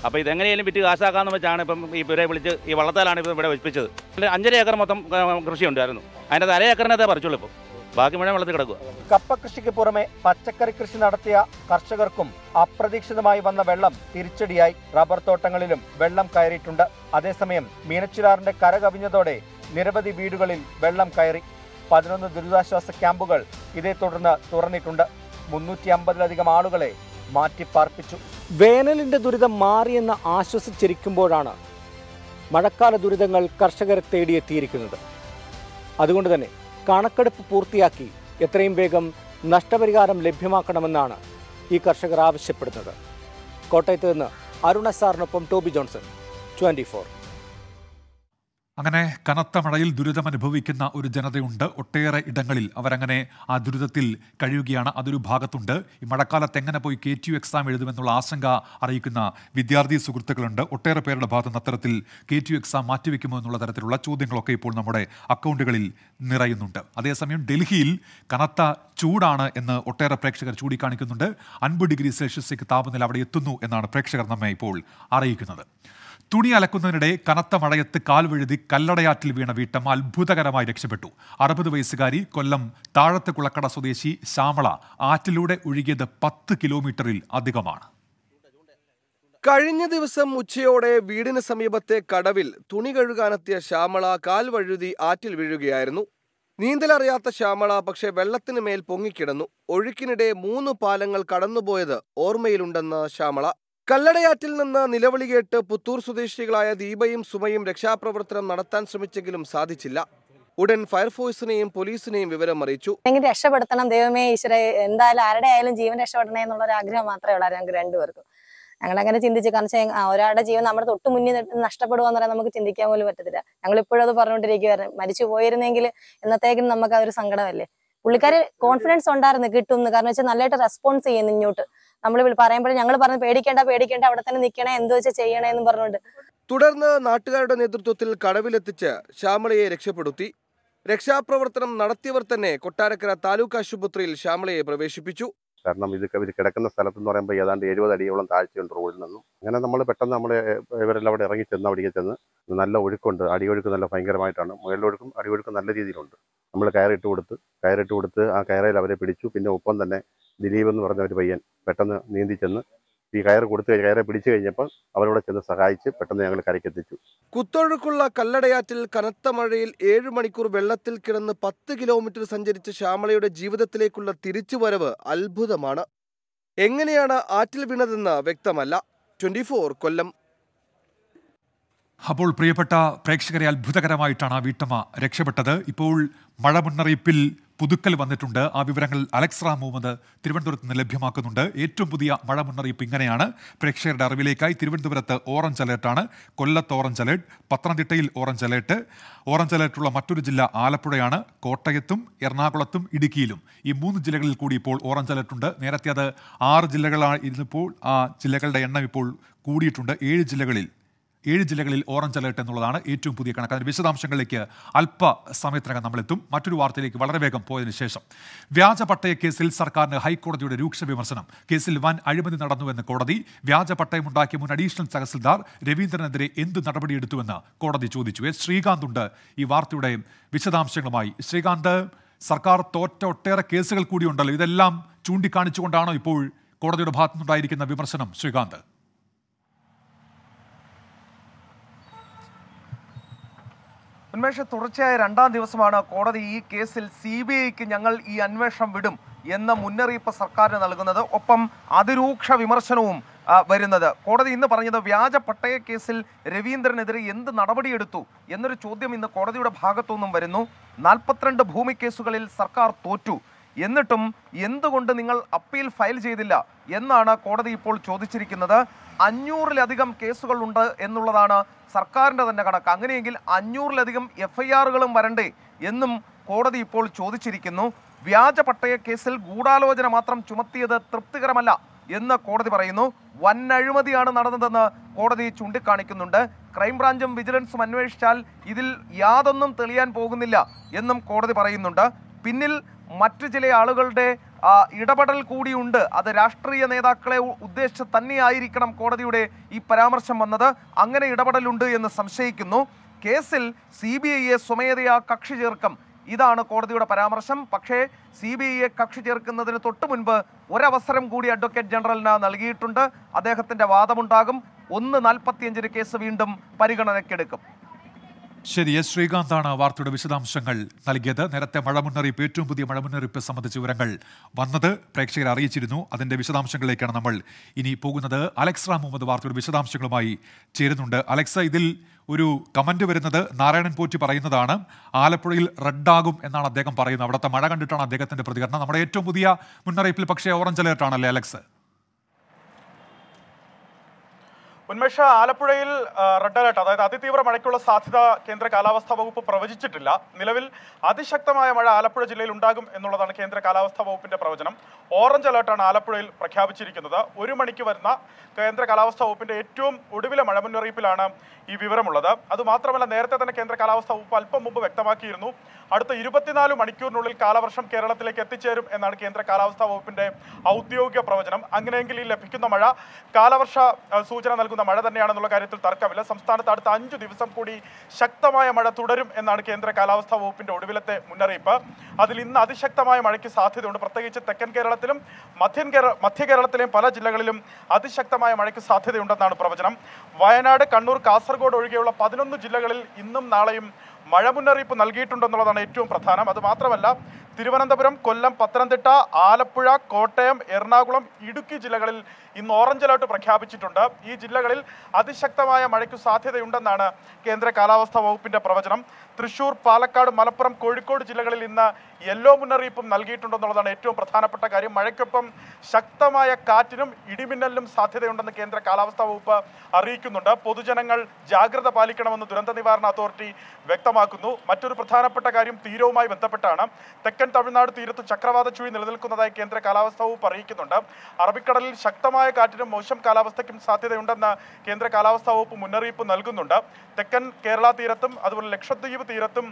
അപ്പോൾ ഇതെങ്ങനെയാലും വിറ്റ് കാശാക്കാമെന്ന് വെച്ചാണ് ഇപ്പം ഈ ഇവരെ വിളിച്ച് ഈ വള്ളത്താലാണ് ഇപ്പം ഇവിടെ വെപ്പിച്ചത് അഞ്ചര ഏക്കർ മൊത്തം കൃഷി ഉണ്ടായിരുന്നു അതിൻ്റെ അര ഏക്കറിനെ പറിച്ചുള്ളൂ ഇപ്പോൾ ബാക്കി മുഴുവൻ വെള്ളത്തിൽ കിടക്കുക കപ്പ കൃഷിക്ക് പുറമെ പച്ചക്കറി കൃഷി നടത്തിയ കർഷകർക്കും അപ്രതീക്ഷിതമായി വന്ന വെള്ളം തിരിച്ചടിയായി റബ്ബർ തോട്ടങ്ങളിലും വെള്ളം കയറിയിട്ടുണ്ട് അതേസമയം മീനച്ചിലാറിന്റെ കര കവിഞ്ഞതോടെ നിരവധി വീടുകളിൽ വെള്ളം കയറി പതിനൊന്ന് ദുരിതാശ്വാസ ക്യാമ്പുകൾ ഇതേ തുടർന്ന് തുറന്നിട്ടുണ്ട് മുന്നൂറ്റി അമ്പതിലധികം ആളുകളെ മാറ്റിപ്പാർപ്പിച്ചു വേനലിന്റെ ദുരിതം മാറിയെന്ന് ആശ്വസിച്ചിരിക്കുമ്പോഴാണ് മഴക്കാല ദുരിതങ്ങൾ കർഷകരെ തേടിയെത്തിയിരിക്കുന്നത് അതുകൊണ്ട് തന്നെ കണക്കെടുപ്പ് പൂർത്തിയാക്കി എത്രയും വേഗം നഷ്ടപരിഹാരം ലഭ്യമാക്കണമെന്നാണ് ഈ കർഷകർ ആവശ്യപ്പെടുന്നത് കോട്ടയത്ത് നിന്ന് അരുണ സാറിനൊപ്പം ടോബി ജോൺസൺ ട്വൻറ്റി അങ്ങനെ കനത്ത മഴയിൽ അനുഭവിക്കുന്ന ഒരു ജനതയുണ്ട് ഒട്ടേറെ ഇടങ്ങളിൽ അവരങ്ങനെ ആ ദുരിതത്തിൽ കഴിയുകയാണ് അതൊരു ഭാഗത്തുണ്ട് ഈ മഴക്കാലത്ത് എങ്ങനെ പോയി കെ ടി യു എക്സാം എഴുതുമെന്നുള്ള ആശങ്ക അറിയിക്കുന്ന വിദ്യാർത്ഥി സുഹൃത്തുക്കളുണ്ട് ഒട്ടേറെ പേരുടെ ഭാഗത്ത് നിന്ന് അത്തരത്തിൽ കെ ടി യു എക്സാം മാറ്റിവെക്കുമോ എന്നുള്ള തരത്തിലുള്ള ചോദ്യങ്ങളൊക്കെ ഇപ്പോൾ നമ്മുടെ അക്കൗണ്ടുകളിൽ നിറയുന്നുണ്ട് അതേസമയം ഡൽഹിയിൽ കനത്ത ചൂടാണ് എന്ന് ഒട്ടേറെ പ്രേക്ഷകർ ചൂടിക്കാണിക്കുന്നുണ്ട് അൻപത് ഡിഗ്രി സെൽഷ്യസിലേക്ക് താപനില അവിടെ എത്തുന്നു എന്നാണ് പ്രേക്ഷകർ നമ്മെ ഇപ്പോൾ അറിയിക്കുന്നത് തുണി അലക്കുന്നതിനിടെ കനത്ത മഴയത്ത് കാൽവഴുതി കല്ലടയാറ്റിൽ വീണ വീട്ടമ്മ അത്ഭുതകരമായി രക്ഷപ്പെട്ടു അറുപത് വയസ്സുകാരി കൊല്ലം താഴത്തെ കുളക്കട സ്വദേശി ശ്യാമള ആറ്റിലൂടെ ഒഴുകിയത് പത്ത് കിലോമീറ്ററിൽ അധികമാണ് കഴിഞ്ഞ ദിവസം ഉച്ചയോടെ വീടിന് സമീപത്തെ കടവിൽ തുണി കഴുകാനെത്തിയ ശ്യാമള കാൽവഴുതി ആറ്റിൽ വീഴുകയായിരുന്നു നീന്തലറിയാത്ത ശ്യാമള പക്ഷേ വെള്ളത്തിന് മേൽ പൊങ്ങിക്കിടന്നു ഒഴുക്കിനിടെ മൂന്ന് പാലങ്ങൾ കടന്നുപോയത് ഓർമ്മയിലുണ്ടെന്ന് ശ്യാമള കല്ലടയാറ്റിൽ നിന്ന് നിലവിളി കേട്ട് പുത്തൂർ സ്വദേശികളായ ദീപയും സുമയും രക്ഷാപ്രവർത്തനം നടത്താൻ ശ്രമിച്ചെങ്കിലും സാധിച്ചില്ല ഉടൻ ഫയർഫോഴ്സിനെയും പോലീസിനെയും വിവരം അറിയിച്ചു രക്ഷപ്പെടുത്തണം ദൈവമേ ഈശ്വര എന്തായാലും ആരുടെ ആയാലും ജീവൻ രക്ഷപ്പെടണേ എന്നുള്ള ഒരു ആഗ്രഹം മാത്രമേ ഉള്ളൂ ഞങ്ങൾക്ക് രണ്ടുപേർക്കും ഞങ്ങൾ അങ്ങനെ ചിന്തിച്ചു കാരണം ഒരാളുടെ ജീവൻ നമ്മുടെ തൊട്ട് മുന്നിൽ നഷ്ടപ്പെടുവാന്ന് പറയാൻ നമുക്ക് ചിന്തിക്കാൻ പോലും പറ്റത്തില്ല ഞങ്ങൾ ഇപ്പോഴും അത് പറഞ്ഞുകൊണ്ടിരിക്കുകയായിരുന്നു മരിച്ചു പോയിരുന്നെങ്കിൽ എന്നത്തേക്കും നമുക്ക് അതൊരു സങ്കടമല്ലേ പുള്ളിക്കാര് കോൺഫിഡൻസ് ഉണ്ടായിരുന്നു കിട്ടും കാരണം വെച്ചാൽ നല്ലതായിട്ട് റെസ്പോൺസ് ചെയ്യുന്നു ഇങ്ങോട്ട് നമ്മൾ പറയുമ്പോഴും ഞങ്ങൾ പറഞ്ഞു പേടിക്കേണ്ട പേടിക്കേണ്ട അവിടെ തന്നെ നിൽക്കണേ എന്ത് വെച്ചാൽ ചെയ്യണേ എന്ന് പറഞ്ഞുകൊണ്ട് തുടർന്ന് നാട്ടുകാരുടെ നേതൃത്വത്തിൽ കടവിലെത്തിച്ച് ശ്യാമളയെ രക്ഷപ്പെടുത്തി രക്ഷാപ്രവർത്തനം നടത്തിയവർ തന്നെ കൊട്ടാരക്കര താലൂക്ക് ആശുപത്രിയിൽ ശ്യാമളയെ പ്രവേശിപ്പിച്ചു കാരണം ഇത് ഇത് കിടക്കുന്ന സ്ഥലത്ത് എന്ന് പറയുമ്പോൾ ഏതാണ്ട് എഴുപത് അടിയോളം താഴ്ചയുണ്ട് റോഡിൽ നിന്നും അങ്ങനെ നമ്മൾ പെട്ടെന്ന് നമ്മൾ ഇവരെല്ലാം അവിടെ ഇറങ്ങി ചെന്ന് അവിടേക്ക് ചെന്ന് നല്ല ഒഴുക്കുണ്ട് അടിയൊഴുക്ക് നല്ല ഭയങ്കരമായിട്ടാണ് മുകളിലൊഴുക്കും അടിയൊഴുക്കും നല്ല രീതിയിലുണ്ട് നമ്മൾ കയറിട്ട് കൊടുത്ത് കയറിട്ട് കൊടുത്ത് ആ കയറയിൽ അവരെ പിടിച്ചു പിന്നെ ഒപ്പം തന്നെ ദിലീപ് എന്ന് പറഞ്ഞ ഒരു പയ്യൻ പെട്ടെന്ന് നീന്തി ചെന്ന് ഈ കയർ കൊടുത്തു കഴിഞ്ഞ് കയറെ പിടിച്ചു കഴിഞ്ഞപ്പോൾ അവരോട് ചെന്ന് സഹായിച്ച് പെട്ടെന്ന് ഞങ്ങൾ കരയ്ക്കെത്തിച്ചു കുത്തൊഴുക്കുള്ള കല്ലടയാറ്റിൽ കനത്ത മഴയിൽ ഏഴ് മണിക്കൂർ വെള്ളത്തിൽ കിടന്ന് പത്ത് കിലോമീറ്റർ സഞ്ചരിച്ച ശ്യാമളയുടെ ജീവിതത്തിലേക്കുള്ള തിരിച്ചുവരവ് അത്ഭുതമാണ് എങ്ങനെയാണ് ആറ്റിൽ വീണതെന്ന് വ്യക്തമല്ല ട്വന്റി കൊല്ലം അപ്പോൾ പ്രിയപ്പെട്ട പ്രേക്ഷകരെ അത്ഭുതകരമായിട്ടാണ് ആ വീട്ടമ്മ രക്ഷപ്പെട്ടത് ഇപ്പോൾ മഴ മുന്നറിയിപ്പിൽ പുതുക്കൽ വന്നിട്ടുണ്ട് ആ വിവരങ്ങൾ അലക്സ് റാം മുഹമ്മദ് തിരുവനന്തപുരത്ത് നിന്ന് ലഭ്യമാക്കുന്നുണ്ട് ഏറ്റവും പുതിയ മഴ മുന്നറിയിപ്പ് ഇങ്ങനെയാണ് പ്രേക്ഷകരുടെ അറിവിലേക്കായി തിരുവനന്തപുരത്ത് ഓറഞ്ച് അലേർട്ടാണ് കൊല്ലത്ത് ഓറഞ്ച് അലേർട്ട് പത്തനംതിട്ടയിൽ ഓറഞ്ച് അലേർട്ട് ഓറഞ്ച് അലേർട്ടുള്ള മറ്റൊരു ജില്ല ആലപ്പുഴയാണ് കോട്ടയത്തും എറണാകുളത്തും ഇടുക്കിയിലും ഈ മൂന്ന് ജില്ലകളിൽ കൂടി ഇപ്പോൾ ഓറഞ്ച് അലേർട്ടുണ്ട് നേരത്തെ അത് ആറ് ജില്ലകളായിരുന്നപ്പോൾ ആ ജില്ലകളുടെ എണ്ണം ഇപ്പോൾ കൂടിയിട്ടുണ്ട് ഏഴ് ജില്ലകളിൽ ഏഴ് ജില്ലകളിൽ ഓറഞ്ച് അലേർട്ട് എന്നുള്ളതാണ് ഏറ്റവും പുതിയ കണക്ക് അതിൻ്റെ വിശദാംശങ്ങളിലേക്ക് അല്പ സമയത്തിനകം നമ്മളെത്തും മറ്റൊരു വാർത്തയിലേക്ക് വളരെ വേഗം പോയതിനു ശേഷം വ്യാജ പട്ടയക്കേസിൽ സർക്കാരിന് ഹൈക്കോടതിയുടെ രൂക്ഷ വിമർശനം കേസിൽ വൻ അഴിമതി നടന്നുവെന്ന് കോടതി വ്യാജ പട്ടയമുണ്ടാക്കിയ മുൻ അഡീഷണൽ തഹസിൽദാർ രവീന്ദ്രനെതിരെ എന്ത് നടപടിയെടുത്തുവെന്ന് കോടതി ചോദിച്ചു എസ് ശ്രീകാന്ത് ഉണ്ട് ഈ വാർത്തയുടെ വിശദാംശങ്ങളുമായി ശ്രീകാന്ത് സർക്കാർ തോറ്റ ഒട്ടേറെ കേസുകൾ കൂടിയുണ്ടല്ലോ ഇതെല്ലാം ചൂണ്ടിക്കാണിച്ചുകൊണ്ടാണോ ഇപ്പോൾ കോടതിയുടെ ഭാഗത്തുനിന്നുണ്ടായിരിക്കുന്ന വിമർശനം ശ്രീകാന്ത് ഉന്മേഷ തുടർച്ചയായ രണ്ടാം ദിവസമാണ് കോടതി ഈ കേസിൽ സി ബി ഐക്ക് ഞങ്ങൾ ഈ അന്വേഷണം വിടും എന്ന മുന്നറിയിപ്പ് സർക്കാരിന് നൽകുന്നത് ഒപ്പം അതിരൂക്ഷ വിമർശനവും വരുന്നത് കോടതി ഇന്ന് പറഞ്ഞത് വ്യാജ പട്ടയ കേസിൽ രവീന്ദ്രനെതിരെ എന്ത് നടപടിയെടുത്തു എന്നൊരു ചോദ്യം ഇന്ന് കോടതിയുടെ ഭാഗത്തുനിന്നും വരുന്നു നാൽപ്പത്തിരണ്ട് ഭൂമി കേസുകളിൽ സർക്കാർ തോറ്റു എന്നിട്ടും എന്തുകൊണ്ട് നിങ്ങൾ അപ്പീൽ ഫയൽ ചെയ്തില്ല എന്നാണ് കോടതി ഇപ്പോൾ ചോദിച്ചിരിക്കുന്നത് അഞ്ഞൂറിലധികം കേസുകളുണ്ട് എന്നുള്ളതാണ് സർക്കാരിൻ്റെ തന്നെ കണക്ക് അങ്ങനെയെങ്കിൽ അഞ്ഞൂറിലധികം എഫ് ഐ ആറുകളും വരണ്ടേ എന്നും കോടതി ഇപ്പോൾ ചോദിച്ചിരിക്കുന്നു വ്യാജ പട്ടയ കേസിൽ ഗൂഢാലോചന മാത്രം ചുമത്തിയത് തൃപ്തികരമല്ല എന്ന് കോടതി പറയുന്നു വൻ അഴിമതിയാണ് നടന്നതെന്ന് കോടതി ചൂണ്ടിക്കാണിക്കുന്നുണ്ട് ക്രൈംബ്രാഞ്ചും വിജിലൻസും അന്വേഷിച്ചാൽ ഇതിൽ യാതൊന്നും തെളിയാൻ പോകുന്നില്ല എന്നും കോടതി പറയുന്നുണ്ട് പിന്നിൽ മറ്റു ചില ആളുകളുടെ ഇടപെടൽ കൂടിയുണ്ട് അത് രാഷ്ട്രീയ നേതാക്കളെ ഉദ്ദേശിച്ച് തന്നെയായിരിക്കണം കോടതിയുടെ ഈ പരാമർശം വന്നത് അങ്ങനെ ഇടപെടലുണ്ട് എന്ന് സംശയിക്കുന്നു കേസിൽ സി ബി ഐയെ സ്വമേധയാ കക്ഷി ചേർക്കും ഇതാണ് കോടതിയുടെ പരാമർശം പക്ഷേ സി ബി ഐയെ കക്ഷി ചേർക്കുന്നതിന് തൊട്ട് മുൻപ് ഒരവസരം കൂടി അഡ്വക്കേറ്റ് ജനറലിന് നൽകിയിട്ടുണ്ട് അദ്ദേഹത്തിൻ്റെ വാദമുണ്ടാകും ഒന്ന് നാൽപ്പത്തിയഞ്ചിന് കേസ് വീണ്ടും പരിഗണനയ്ക്കെടുക്കും ശരി എസ് ശ്രീകാന്താണ് വാർത്തയുടെ വിശദാംശങ്ങൾ നൽകിയത് നേരത്തെ മഴ മുന്നറിയിപ്പ് ഏറ്റവും പുതിയ മഴ മുന്നറിയിപ്പ് സംബന്ധിച്ച വിവരങ്ങൾ വന്നത് പ്രേക്ഷകരെ അറിയിച്ചിരുന്നു അതിന്റെ വിശദാംശങ്ങളിലേക്കാണ് നമ്മൾ ഇനി പോകുന്നത് അലക്സ മുഹമ്മദ് വാർത്തയുടെ വിശദാംശങ്ങളുമായി ചേരുന്നുണ്ട് അലക്സ ഇതിൽ ഒരു കമന്റ് വരുന്നത് നാരായണൻ പോറ്റി പറയുന്നതാണ് ആലപ്പുഴയിൽ റെഡാകും എന്നാണ് അദ്ദേഹം പറയുന്നത് അവിടുത്തെ മഴ കണ്ടിട്ടാണ് അദ്ദേഹത്തിന്റെ പ്രതികരണം നമ്മുടെ ഏറ്റവും പുതിയ മുന്നറിയിപ്പിൽ പക്ഷേ ഓറഞ്ച് അലേർട്ടാണല്ലേ അലക്സ് ഉന്മേഷ ആലപ്പുഴയിൽ റെഡ് അലർട്ട് അതായത് അതിതീവ്ര മഴയ്ക്കുള്ള സാധ്യത കേന്ദ്ര കാലാവസ്ഥാ വകുപ്പ് പ്രവചിച്ചിട്ടില്ല നിലവിൽ അതിശക്തമായ മഴ ആലപ്പുഴ ജില്ലയിൽ ഉണ്ടാകും എന്നുള്ളതാണ് കേന്ദ്ര കാലാവസ്ഥാ വകുപ്പിന്റെ പ്രവചനം ഓറഞ്ച് അലർട്ടാണ് ആലപ്പുഴയിൽ പ്രഖ്യാപിച്ചിരിക്കുന്നത് ഒരു മണിക്ക് വരുന്ന കേന്ദ്ര കാലാവസ്ഥാ വകുപ്പിന്റെ ഏറ്റവും ഒടുവിലെ മഴ മുന്നറിയിപ്പിലാണ് ഈ വിവരമുള്ളത് അതുമാത്രമല്ല നേരത്തെ തന്നെ കേന്ദ്ര കാലാവസ്ഥാ വകുപ്പ് അല്പം മുമ്പ് വ്യക്തമാക്കിയിരുന്നു അടുത്ത ഇരുപത്തിനാല് മണിക്കൂറിനുള്ളിൽ കാലവർഷം കേരളത്തിലേക്ക് എത്തിച്ചേരും എന്നാണ് കേന്ദ്ര കാലാവസ്ഥാ വകുപ്പിന്റെ ഔദ്യോഗിക പ്രവചനം അങ്ങനെയെങ്കിൽ ഈ ലഭിക്കുന്ന മഴ കാലവർഷ സൂചന നൽകുന്ന നൽകുന്ന മഴ തന്നെയാണെന്നുള്ള കാര്യത്തിൽ തർക്കമില്ല സംസ്ഥാനത്ത് അടുത്ത അഞ്ച് ദിവസം കൂടി ശക്തമായ മഴ തുടരും എന്നാണ് കേന്ദ്ര കാലാവസ്ഥാ വകുപ്പിന്റെ ഒടുവിലത്തെ മുന്നറിയിപ്പ് അതിൽ ഇന്ന് അതിശക്തമായ മഴയ്ക്ക് സാധ്യതയുണ്ട് പ്രത്യേകിച്ച് തെക്കൻ കേരളത്തിലും മധ്യൻ കേരള മധ്യ കേരളത്തിലെയും പല ജില്ലകളിലും അതിശക്തമായ മഴയ്ക്ക് സാധ്യതയുണ്ടെന്നാണ് പ്രവചനം വയനാട് കണ്ണൂർ കാസർഗോഡ് ഒഴികെയുള്ള പതിനൊന്ന് ജില്ലകളിൽ ഇന്നും നാളെയും മഴ മുന്നറിയിപ്പ് നൽകിയിട്ടുണ്ടെന്നുള്ളതാണ് ഏറ്റവും പ്രധാനം അത് മാത്രമല്ല തിരുവനന്തപുരം കൊല്ലം പത്തനംതിട്ട ആലപ്പുഴ കോട്ടയം എറണാകുളം ഇടുക്കി ജില്ലകളിൽ ഇന്ന് ഓറഞ്ച് അലർട്ട് പ്രഖ്യാപിച്ചിട്ടുണ്ട് ഈ ജില്ലകളിൽ അതിശക്തമായ മഴയ്ക്ക് സാധ്യതയുണ്ടെന്നാണ് കേന്ദ്ര കാലാവസ്ഥാ വകുപ്പിന്റെ പ്രവചനം തൃശൂർ പാലക്കാട് മലപ്പുറം കോഴിക്കോട് ജില്ലകളിൽ ഇന്ന് യെല്ലോ മുന്നറിയിപ്പും നൽകിയിട്ടുണ്ടെന്നുള്ളതാണ് ഏറ്റവും പ്രധാനപ്പെട്ട കാര്യം മഴയ്ക്കൊപ്പം ശക്തമായ കാറ്റിനും ഇടിമിന്നലിനും സാധ്യതയുണ്ടെന്ന് കേന്ദ്ര കാലാവസ്ഥാ വകുപ്പ് അറിയിക്കുന്നുണ്ട് പൊതുജനങ്ങൾ ജാഗ്രത പാലിക്കണമെന്ന് ദുരന്ത നിവാരണ അതോറിറ്റി വ്യക്തമാക്കുന്നു മറ്റൊരു പ്രധാനപ്പെട്ട കാര്യം തീരവുമായി ബന്ധപ്പെട്ടാണ് തെക്കൻ തമിഴ്നാട് തീരത്ത് ചക്രവാത ചുഴി നിലനിൽക്കുന്നതായി കേന്ദ്ര കാലാവസ്ഥാ വകുപ്പ് അറിയിക്കുന്നുണ്ട് അറബിക്കടലിൽ ശക്തമായ ശക്തമായ കാറ്റിനും മോശം കാലാവസ്ഥയ്ക്കും സാധ്യതയുണ്ടെന്ന് കേന്ദ്ര കാലാവസ്ഥാ വകുപ്പ് മുന്നറിയിപ്പ് നൽകുന്നുണ്ട് തെക്കൻ കേരള തീരത്തും അതുപോലെ ലക്ഷദ്വീപ് തീരത്തും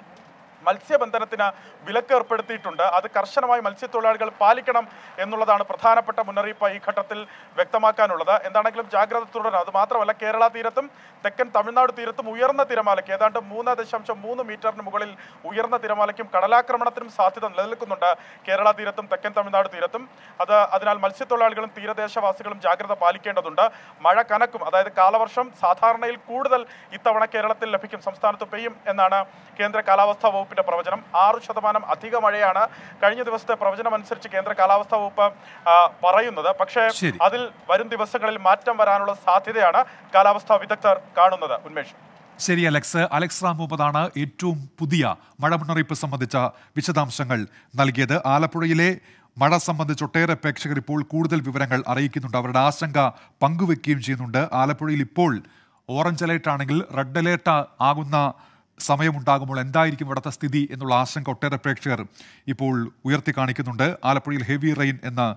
മത്സ്യബന്ധനത്തിന് വിലക്ക് ഏർപ്പെടുത്തിയിട്ടുണ്ട് അത് കർശനമായി മത്സ്യത്തൊഴിലാളികൾ പാലിക്കണം എന്നുള്ളതാണ് പ്രധാനപ്പെട്ട മുന്നറിയിപ്പ് ഈ ഘട്ടത്തിൽ വ്യക്തമാക്കാനുള്ളത് എന്താണെങ്കിലും ജാഗ്രത തുടരണം അത് മാത്രമല്ല കേരള തീരത്തും തെക്കൻ തമിഴ്നാട് തീരത്തും ഉയർന്ന തിരമാലയ്ക്ക് ഏതാണ്ട് മൂന്ന് ദശാംശം മൂന്ന് മീറ്ററിന് മുകളിൽ ഉയർന്ന തിരമാലയ്ക്കും കടലാക്രമണത്തിനും സാധ്യത നിലനിൽക്കുന്നുണ്ട് കേരള തീരത്തും തെക്കൻ തമിഴ്നാട് തീരത്തും അത് അതിനാൽ മത്സ്യത്തൊഴിലാളികളും തീരദേശവാസികളും ജാഗ്രത പാലിക്കേണ്ടതുണ്ട് മഴ കനക്കും അതായത് കാലവർഷം സാധാരണയിൽ കൂടുതൽ ഇത്തവണ കേരളത്തിൽ ലഭിക്കും സംസ്ഥാനത്ത് പെയ്യും എന്നാണ് കേന്ദ്ര കാലാവസ്ഥാ വകുപ്പിന്റെ വകുപ്പിന്റെ പ്രവചനം ആറ് ശതമാനം അധിക മഴയാണ് കഴിഞ്ഞ ദിവസത്തെ പ്രവചനം അനുസരിച്ച് കേന്ദ്ര കാലാവസ്ഥാ വകുപ്പ് പറയുന്നത് പക്ഷേ അതിൽ വരും ദിവസങ്ങളിൽ മാറ്റം വരാനുള്ള സാധ്യതയാണ് കാലാവസ്ഥാ വിദഗ്ധർ കാണുന്നത് ഉന്മേഷ് ശരി അലക്സ് അലക്സ് റാം മുഹമ്മദാണ് ഏറ്റവും പുതിയ മഴ മുന്നറിയിപ്പ് സംബന്ധിച്ച വിശദാംശങ്ങൾ നൽകിയത് ആലപ്പുഴയിലെ മഴ സംബന്ധിച്ച് ഒട്ടേറെ പ്രേക്ഷകർ ഇപ്പോൾ കൂടുതൽ വിവരങ്ങൾ അറിയിക്കുന്നുണ്ട് അവരുടെ ആശങ്ക പങ്കുവെക്കുകയും ചെയ്യുന്നുണ്ട് ആലപ്പുഴയിൽ ഇപ്പോൾ ഓറഞ്ച് അലേർട്ട് ആണെങ്കിൽ റെഡ് അലേർട്ട് ആകുന്ന സമയമുണ്ടാകുമ്പോൾ എന്തായിരിക്കും ഇവിടുത്തെ സ്ഥിതി എന്നുള്ള ആശങ്ക ഒട്ടേറെ പ്രേക്ഷകർ ഇപ്പോൾ ഉയർത്തി കാണിക്കുന്നുണ്ട് ആലപ്പുഴയിൽ ഹെവി റെയിൻ എന്ന്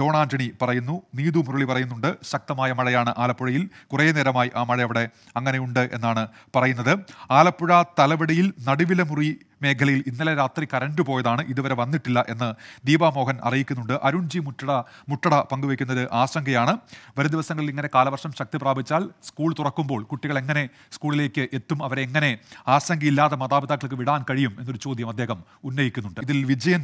ഡോൺ ആന്റണി പറയുന്നു നീതു മുരളി പറയുന്നുണ്ട് ശക്തമായ മഴയാണ് ആലപ്പുഴയിൽ കുറേ നേരമായി ആ മഴ അവിടെ അങ്ങനെയുണ്ട് എന്നാണ് പറയുന്നത് ആലപ്പുഴ തലവടിയിൽ നടുവിലമുറി മേഖലയിൽ ഇന്നലെ രാത്രി കറണ്ട് പോയതാണ് ഇതുവരെ വന്നിട്ടില്ല എന്ന് ദീപാമോഹൻ അറിയിക്കുന്നുണ്ട് അരുൺജി മുട്ടട മുട്ടട പങ്കുവയ്ക്കുന്നത് ആശങ്കയാണ് വരും ദിവസങ്ങളിൽ ഇങ്ങനെ കാലവർഷം ശക്തി പ്രാപിച്ചാൽ സ്കൂൾ തുറക്കുമ്പോൾ കുട്ടികൾ എങ്ങനെ സ്കൂളിലേക്ക് എത്തും അവരെങ്ങനെ എങ്ങനെ ആശങ്കയില്ലാതെ മാതാപിതാക്കൾക്ക് വിടാൻ കഴിയും എന്നൊരു ചോദ്യം അദ്ദേഹം ഉന്നയിക്കുന്നുണ്ട് ഇതിൽ വിജയൻ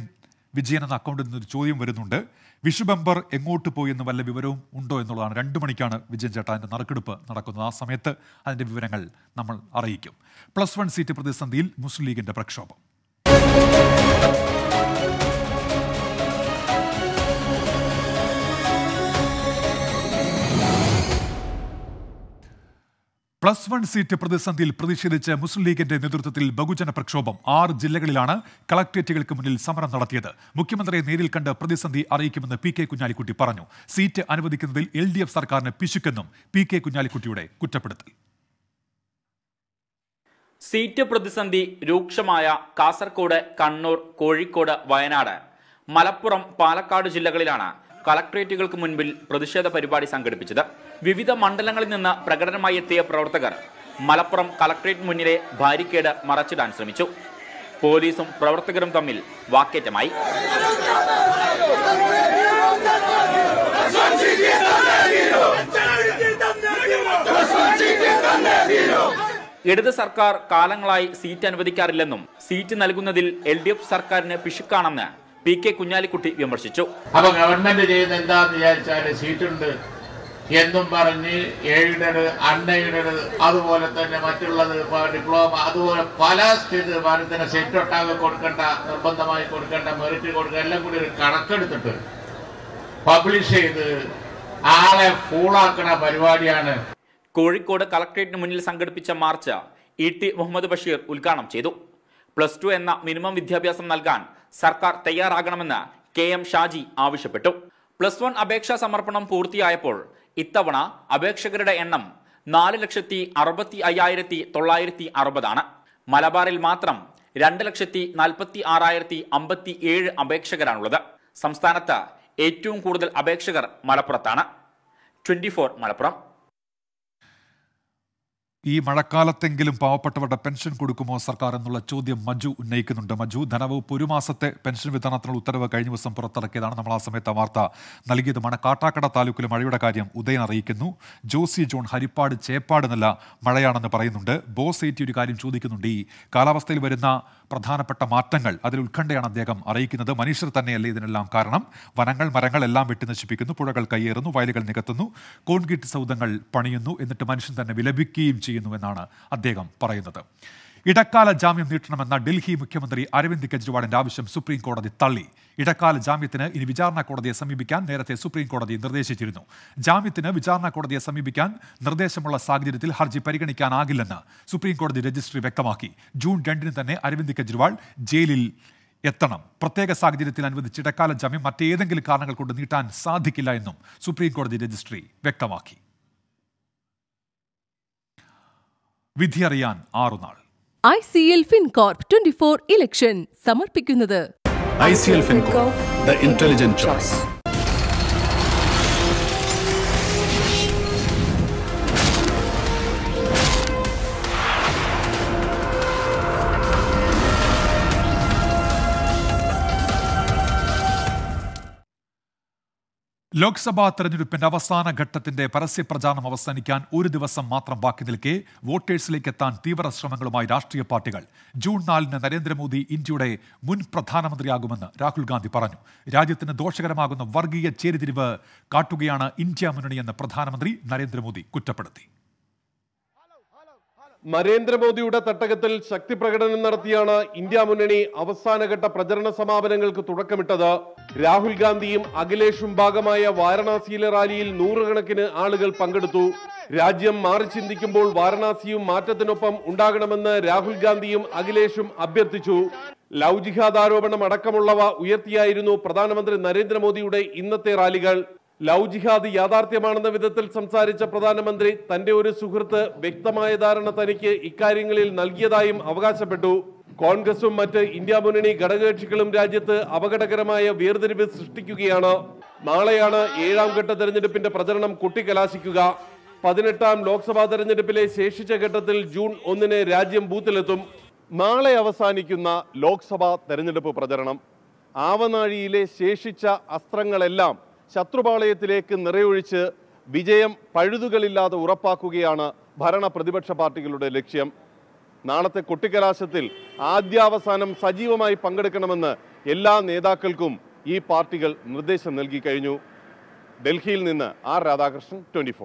വിജയൻ എന്ന അക്കൗണ്ടിൽ നിന്നൊരു ചോദ്യം വരുന്നുണ്ട് വിഷു ബമ്പർ എങ്ങോട്ട് പോയി എന്ന് വല്ല വിവരവും ഉണ്ടോ എന്നുള്ളതാണ് രണ്ടു മണിക്കാണ് വിജയൻ ചേട്ടാൻ്റെ നറുക്കെടുപ്പ് നടക്കുന്നത് ആ സമയത്ത് അതിൻ്റെ വിവരങ്ങൾ നമ്മൾ അറിയിക്കും പ്ലസ് വൺ സീറ്റ് പ്രതിസന്ധിയിൽ മുസ്ലിം ലീഗിൻ്റെ പ്രക്ഷോഭം പ്ലസ് വൺ സീറ്റ് പ്രതിസന്ധിയിൽ പ്രതിഷേധിച്ച് മുസ്ലിം ലീഗിന്റെ നേതൃത്വത്തിൽ ബഹുജന പ്രക്ഷോഭം ആറ് ജില്ലകളിലാണ് കളക്ട്രേറ്റുകൾക്ക് മുന്നിൽ സമരം നടത്തിയത് മുഖ്യമന്ത്രിയെ നേരിൽ കണ്ട് പ്രതിസന്ധി അറിയിക്കുമെന്ന് പി കെ കുഞ്ഞാലിക്കുട്ടി പറഞ്ഞു സീറ്റ് അനുവദിക്കുന്നതിൽ എൽ ഡി എഫ് സർക്കാരിന് പിശുക്കെന്നും പി കെ കുഞ്ഞാലിക്കുട്ടിയുടെ കുറ്റപ്പെടുത്തൽ സീറ്റ് പ്രതിസന്ധി രൂക്ഷമായ കാസർകോട് കണ്ണൂർ കോഴിക്കോട് വയനാട് മലപ്പുറം പാലക്കാട് ജില്ലകളിലാണ് കളക്ട്രേറ്റുകൾക്ക് മുൻപിൽ പ്രതിഷേധ പരിപാടി സംഘടിപ്പിച്ചത് വിവിധ മണ്ഡലങ്ങളിൽ നിന്ന് പ്രകടനമായി എത്തിയ പ്രവർത്തകർ മലപ്പുറം കളക്ട്രേറ്റ് മുന്നിലെ ബാരിക്കേഡ് മറച്ചിടാൻ ശ്രമിച്ചു പോലീസും പ്രവർത്തകരും തമ്മിൽ വാക്കേറ്റമായി ഇടത് സർക്കാർ കാലങ്ങളായി സീറ്റ് അനുവദിക്കാറില്ലെന്നും സീറ്റ് നൽകുന്നതിൽ എൽ ഡി എഫ് സർക്കാരിന് പിശുക്കാണെന്ന് പി കെ കുഞ്ഞാലിക്കുട്ടി വിമർശിച്ചു അപ്പൊ ഗവൺമെന്റ് ചെയ്യുന്ന എന്താന്ന് വിചാരിച്ചാൽ സീറ്റുണ്ട് എന്നും പറഞ്ഞ് എയ്ഡഡ് അൺഎയ്ഡഡ് അതുപോലെ തന്നെ മറ്റുള്ളത് ഡിപ്ലോമ അതുപോലെ പല തീരുമാനത്തിന് സെറ്റ് ഒട്ടാകെ കൊടുക്കേണ്ട നിർബന്ധമായി കൊടുക്കേണ്ട മെറിറ്റ് കൊടുക്കുക എല്ലാം കൂടി ഒരു കണക്കെടുത്തിട്ട് പബ്ലിഷ് ചെയ്ത് ആളെ ഫൂളാക്കണ പരിപാടിയാണ് കോഴിക്കോട് കളക്ടറേറ്റിന് മുന്നിൽ സംഘടിപ്പിച്ച march E T Muhammad Basheer ഉദ്ഘാടനം ചെയ്തു പ്ലസ് ടു എന്ന മിനിമം വിദ്യാഭ്യാസം നൽകാൻ സർക്കാർ തയ്യാറാകണമെന്ന് കെ എം ഷാജി ആവശ്യപ്പെട്ടു പ്ലസ് വൺ അപേക്ഷാ സമർപ്പണം പൂർത്തിയായപ്പോൾ ഇത്തവണ അപേക്ഷകരുടെ എണ്ണം നാല് ലക്ഷത്തി അറുപത്തി അയ്യായിരത്തി തൊള്ളായിരത്തി അറുപതാണ് മലബാറിൽ മാത്രം രണ്ട് ലക്ഷത്തി നാൽപ്പത്തി ആറായിരത്തി അമ്പത്തി ഏഴ് അപേക്ഷകരാണുള്ളത് സംസ്ഥാനത്ത് ഏറ്റവും കൂടുതൽ അപേക്ഷകർ മലപ്പുറത്താണ് ട്വന്റി ഫോർ മലപ്പുറം ഈ മഴക്കാലത്തെങ്കിലും പാവപ്പെട്ടവരുടെ പെൻഷൻ കൊടുക്കുമോ സർക്കാർ എന്നുള്ള ചോദ്യം മജു ഉന്നയിക്കുന്നുണ്ട് മജു ധനവകുപ്പ് ഒരു മാസത്തെ പെൻഷൻ വിതരണത്തിനുള്ള ഉത്തരവ് കഴിഞ്ഞ ദിവസം പുറത്തിറക്കിയതാണ് നമ്മൾ ആ സമയത്ത് വാർത്ത നൽകിയതുമാണ് കാട്ടാക്കട താലൂക്കിലെ മഴയുടെ കാര്യം ഉദയൻ അറിയിക്കുന്നു ജോസി ജോൺ ഹരിപ്പാട് ചേപ്പാട് എന്നല്ല മഴയാണെന്ന് പറയുന്നുണ്ട് ബോസ് ഏറ്റി ഒരു കാര്യം ചോദിക്കുന്നുണ്ട് ഈ കാലാവസ്ഥയിൽ വരുന്ന പ്രധാനപ്പെട്ട മാറ്റങ്ങൾ അതിൽ ഉത്കണ്ഠയാണ് അദ്ദേഹം അറിയിക്കുന്നത് മനുഷ്യർ തന്നെയല്ലേ ഇതിനെല്ലാം കാരണം വനങ്ങൾ മരങ്ങൾ എല്ലാം വെട്ടി നശിപ്പിക്കുന്നു പുഴകൾ കയ്യേറുന്നു വയലുകൾ നികത്തുന്നു കോൺക്രീറ്റ് സൗധങ്ങൾ പണിയുന്നു എന്നിട്ട് മനുഷ്യൻ തന്നെ വിലപിക്കുകയും ചെയ്യുന്നു ചെയ്യുന്നുവെന്നാണ് അദ്ദേഹം പറയുന്നത് ഇടക്കാല ജാമ്യം നീട്ടണമെന്ന ഡൽഹി മുഖ്യമന്ത്രി അരവിന്ദ് കെജ്രിവാളിന്റെ ആവശ്യം സുപ്രീം കോടതി തള്ളി ഇടക്കാല ജാമ്യത്തിന് ഇനി വിചാരണ കോടതിയെ സമീപിക്കാൻ നേരത്തെ സുപ്രീം കോടതി നിർദ്ദേശിച്ചിരുന്നു ജാമ്യത്തിന് വിചാരണ കോടതിയെ സമീപിക്കാൻ നിർദ്ദേശമുള്ള സാഹചര്യത്തിൽ ഹർജി പരിഗണിക്കാനാകില്ലെന്ന് സുപ്രീം കോടതി രജിസ്ട്രി വ്യക്തമാക്കി ജൂൺ രണ്ടിന് തന്നെ അരവിന്ദ് കെജ്രിവാൾ ജയിലിൽ എത്തണം പ്രത്യേക സാഹചര്യത്തിൽ അനുവദിച്ച് ഇടക്കാല ജാമ്യം മറ്റേതെങ്കിലും കാരണങ്ങൾ കൊണ്ട് നീട്ടാൻ സാധിക്കില്ല എന്നും സുപ്രീം കോടതി രജിസ്ട്രി വ്യക്തമാക്കി വിധി അറിയാൻ ആറുനാൾ I C L Fincorp twenty four election സമർപ്പിക്കുന്നത് I C L Fincorp the intelligent choice Lok Sabha തെരഞ്ഞെടുപ്പിന്റെ അവസാന ഘട്ടത്തിന്റെ പരസ്യ പ്രചാരണം അവസാനിക്കാൻ ഒരു ദിവസം മാത്രം ബാക്കി നിൽക്കെ വോട്ടേഴ്സിലേക്ക് എത്താൻ തീവ്ര ശ്രമങ്ങളുമായി രാഷ്ട്രീയ പാർട്ടികൾ ജൂൺ നാലിന് നരേന്ദ്രമോദി ഇന്ത്യയുടെ മുൻ പ്രധാനമന്ത്രിയാകുമെന്ന് രാഹുൽ ഗാന്ധി പറഞ്ഞു രാജ്യത്തിന് ദോഷകരമാകുന്ന വർഗീയ ചേരിതിരിവ് കാട്ടുകയാണ് ഇന്ത്യ മുന്നണിയെന്ന് പ്രധാനമന്ത്രി നരേന്ദ്രമോദി കുറ്റപ്പെടുത്തി നരേന്ദ്രമോദിയുടെ തട്ടകത്തിൽ ശക്തി പ്രകടനം നടത്തിയാണ് ഇന്ത്യ മുന്നണി അവസാനഘട്ട പ്രചരണ സമാപനങ്ങൾക്ക് തുടക്കമിട്ടത് രാഹുൽ ഗാന്ധിയും അഖിലേഷും ഭാഗമായ വാരണാസിയിലെ റാലിയിൽ നൂറുകണക്കിന് ആളുകൾ പങ്കെടുത്തു രാജ്യം മാറി ചിന്തിക്കുമ്പോൾ വാരണാസിയും മാറ്റത്തിനൊപ്പം ഉണ്ടാകണമെന്ന് രാഹുൽ ഗാന്ധിയും അഖിലേഷും അഭ്യർത്ഥിച്ചു ലവ് ആരോപണം അടക്കമുള്ളവ ഉയർത്തിയായിരുന്നു പ്രധാനമന്ത്രി നരേന്ദ്രമോദിയുടെ ഇന്നത്തെ റാലികൾ ലവ് ജിഹാദ് യാഥാർത്ഥ്യമാണെന്ന വിധത്തിൽ സംസാരിച്ച പ്രധാനമന്ത്രി തന്റെ ഒരു സുഹൃത്ത് വ്യക്തമായ ധാരണ തനിക്ക് ഇക്കാര്യങ്ങളിൽ നൽകിയതായും അവകാശപ്പെട്ടു കോൺഗ്രസും മറ്റ് ഇന്ത്യ മുന്നണി ഘടകകക്ഷികളും രാജ്യത്ത് അപകടകരമായ വേർതിരിവ് സൃഷ്ടിക്കുകയാണ് നാളെയാണ് ഏഴാം ഘട്ട തെരഞ്ഞെടുപ്പിന്റെ പ്രചരണം കുട്ടിക്കലാശിക്കുക പതിനെട്ടാം ലോക്സഭാ തെരഞ്ഞെടുപ്പിലെ ശേഷിച്ച ഘട്ടത്തിൽ ജൂൺ ഒന്നിന് രാജ്യം ബൂത്തിലെത്തും നാളെ അവസാനിക്കുന്ന ലോക്സഭാ തെരഞ്ഞെടുപ്പ് പ്രചരണം ആവനാഴിയിലെ ശേഷിച്ച അസ്ത്രങ്ങളെല്ലാം ശത്രുപാളയത്തിലേക്ക് നിറയൊഴിച്ച് വിജയം പഴുതുകളില്ലാതെ ഉറപ്പാക്കുകയാണ് ഭരണ പ്രതിപക്ഷ പാർട്ടികളുടെ ലക്ഷ്യം നാളത്തെ കൊട്ടിക്കലാശത്തിൽ ആദ്യാവസാനം സജീവമായി പങ്കെടുക്കണമെന്ന് എല്ലാ നേതാക്കൾക്കും ഈ പാർട്ടികൾ നിർദ്ദേശം നൽകി കഴിഞ്ഞു ഡൽഹിയിൽ നിന്ന് ആർ രാധാകൃഷ്ണൻ ട്വൻറ്റി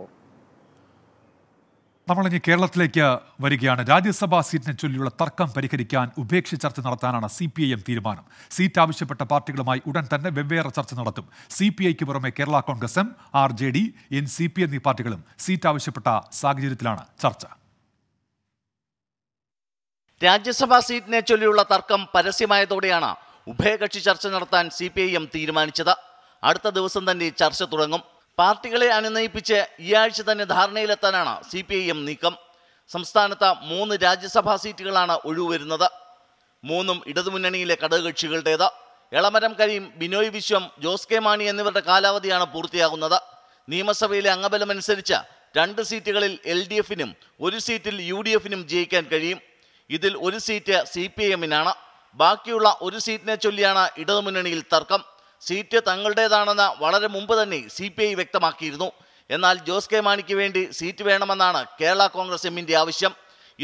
നമ്മളിനി കേരളത്തിലേക്ക് വരികയാണ് രാജ്യസഭാ സീറ്റിനെ ചൊല്ലിയുള്ള തർക്കം പരിഹരിക്കാൻ ഉപേക്ഷ ചർച്ച നടത്താനാണ് സി പി ഐ എം തീരുമാനം സീറ്റ് ആവശ്യപ്പെട്ട പാർട്ടികളുമായി ഉടൻ തന്നെ വെവ്വേറെ ചർച്ച നടത്തും സി പി ഐക്ക് പുറമെ Kerala Congress M R J D N C P എന്നീ പാർട്ടികളും സീറ്റ് ആവശ്യപ്പെട്ട സാഹചര്യത്തിലാണ് ചർച്ച രാജ്യസഭാ സീറ്റിനെ ചൊല്ലിയുള്ള തർക്കം പരസ്യമായതോടെയാണ് ഉഭയകക്ഷി ചർച്ച നടത്താൻ സി പി ഐ എം തീരുമാനിച്ചത് അടുത്ത ദിവസം തന്നെ ചർച്ച തുടങ്ങും പാർട്ടികളെ അനുനയിപ്പിച്ച് ഈ ആഴ്ച തന്നെ ധാരണയിലെത്താനാണ് സി പി ഐ എം നീക്കം സംസ്ഥാനത്ത് മൂന്ന് രാജ്യസഭാ സീറ്റുകളാണ് ഒഴിവുവരുന്നത് മൂന്നും ഇടതുമുന്നണിയിലെ ഘടകകക്ഷികളുടേത് എളമരം കരീം ബിനോയ് വിശ്വം ജോസ് കെ മാണി എന്നിവരുടെ കാലാവധിയാണ് പൂർത്തിയാകുന്നത് നിയമസഭയിലെ അംഗബലമനുസരിച്ച് രണ്ട് സീറ്റുകളിൽ എൽ ഡി എഫിനും ഒരു സീറ്റിൽ യു ഡി എഫിനും ജയിക്കാൻ കഴിയും ഇതിൽ ഒരു സീറ്റ് സി പി ഐ എമ്മിനാണ് ബാക്കിയുള്ള ഒരു സീറ്റിനെ ചൊല്ലിയാണ് ഇടതുമുന്നണിയിൽ തർക്കം സീറ്റ് തങ്ങളുടേതാണെന്ന് വളരെ മുമ്പ് തന്നെ സി പി ഐ വ്യക്തമാക്കിയിരുന്നു എന്നാൽ ജോസ് കെ മാണിക്ക് വേണ്ടി സീറ്റ് വേണമെന്നാണ് കേരള കോൺഗ്രസ് എമ്മിൻ്റെ ആവശ്യം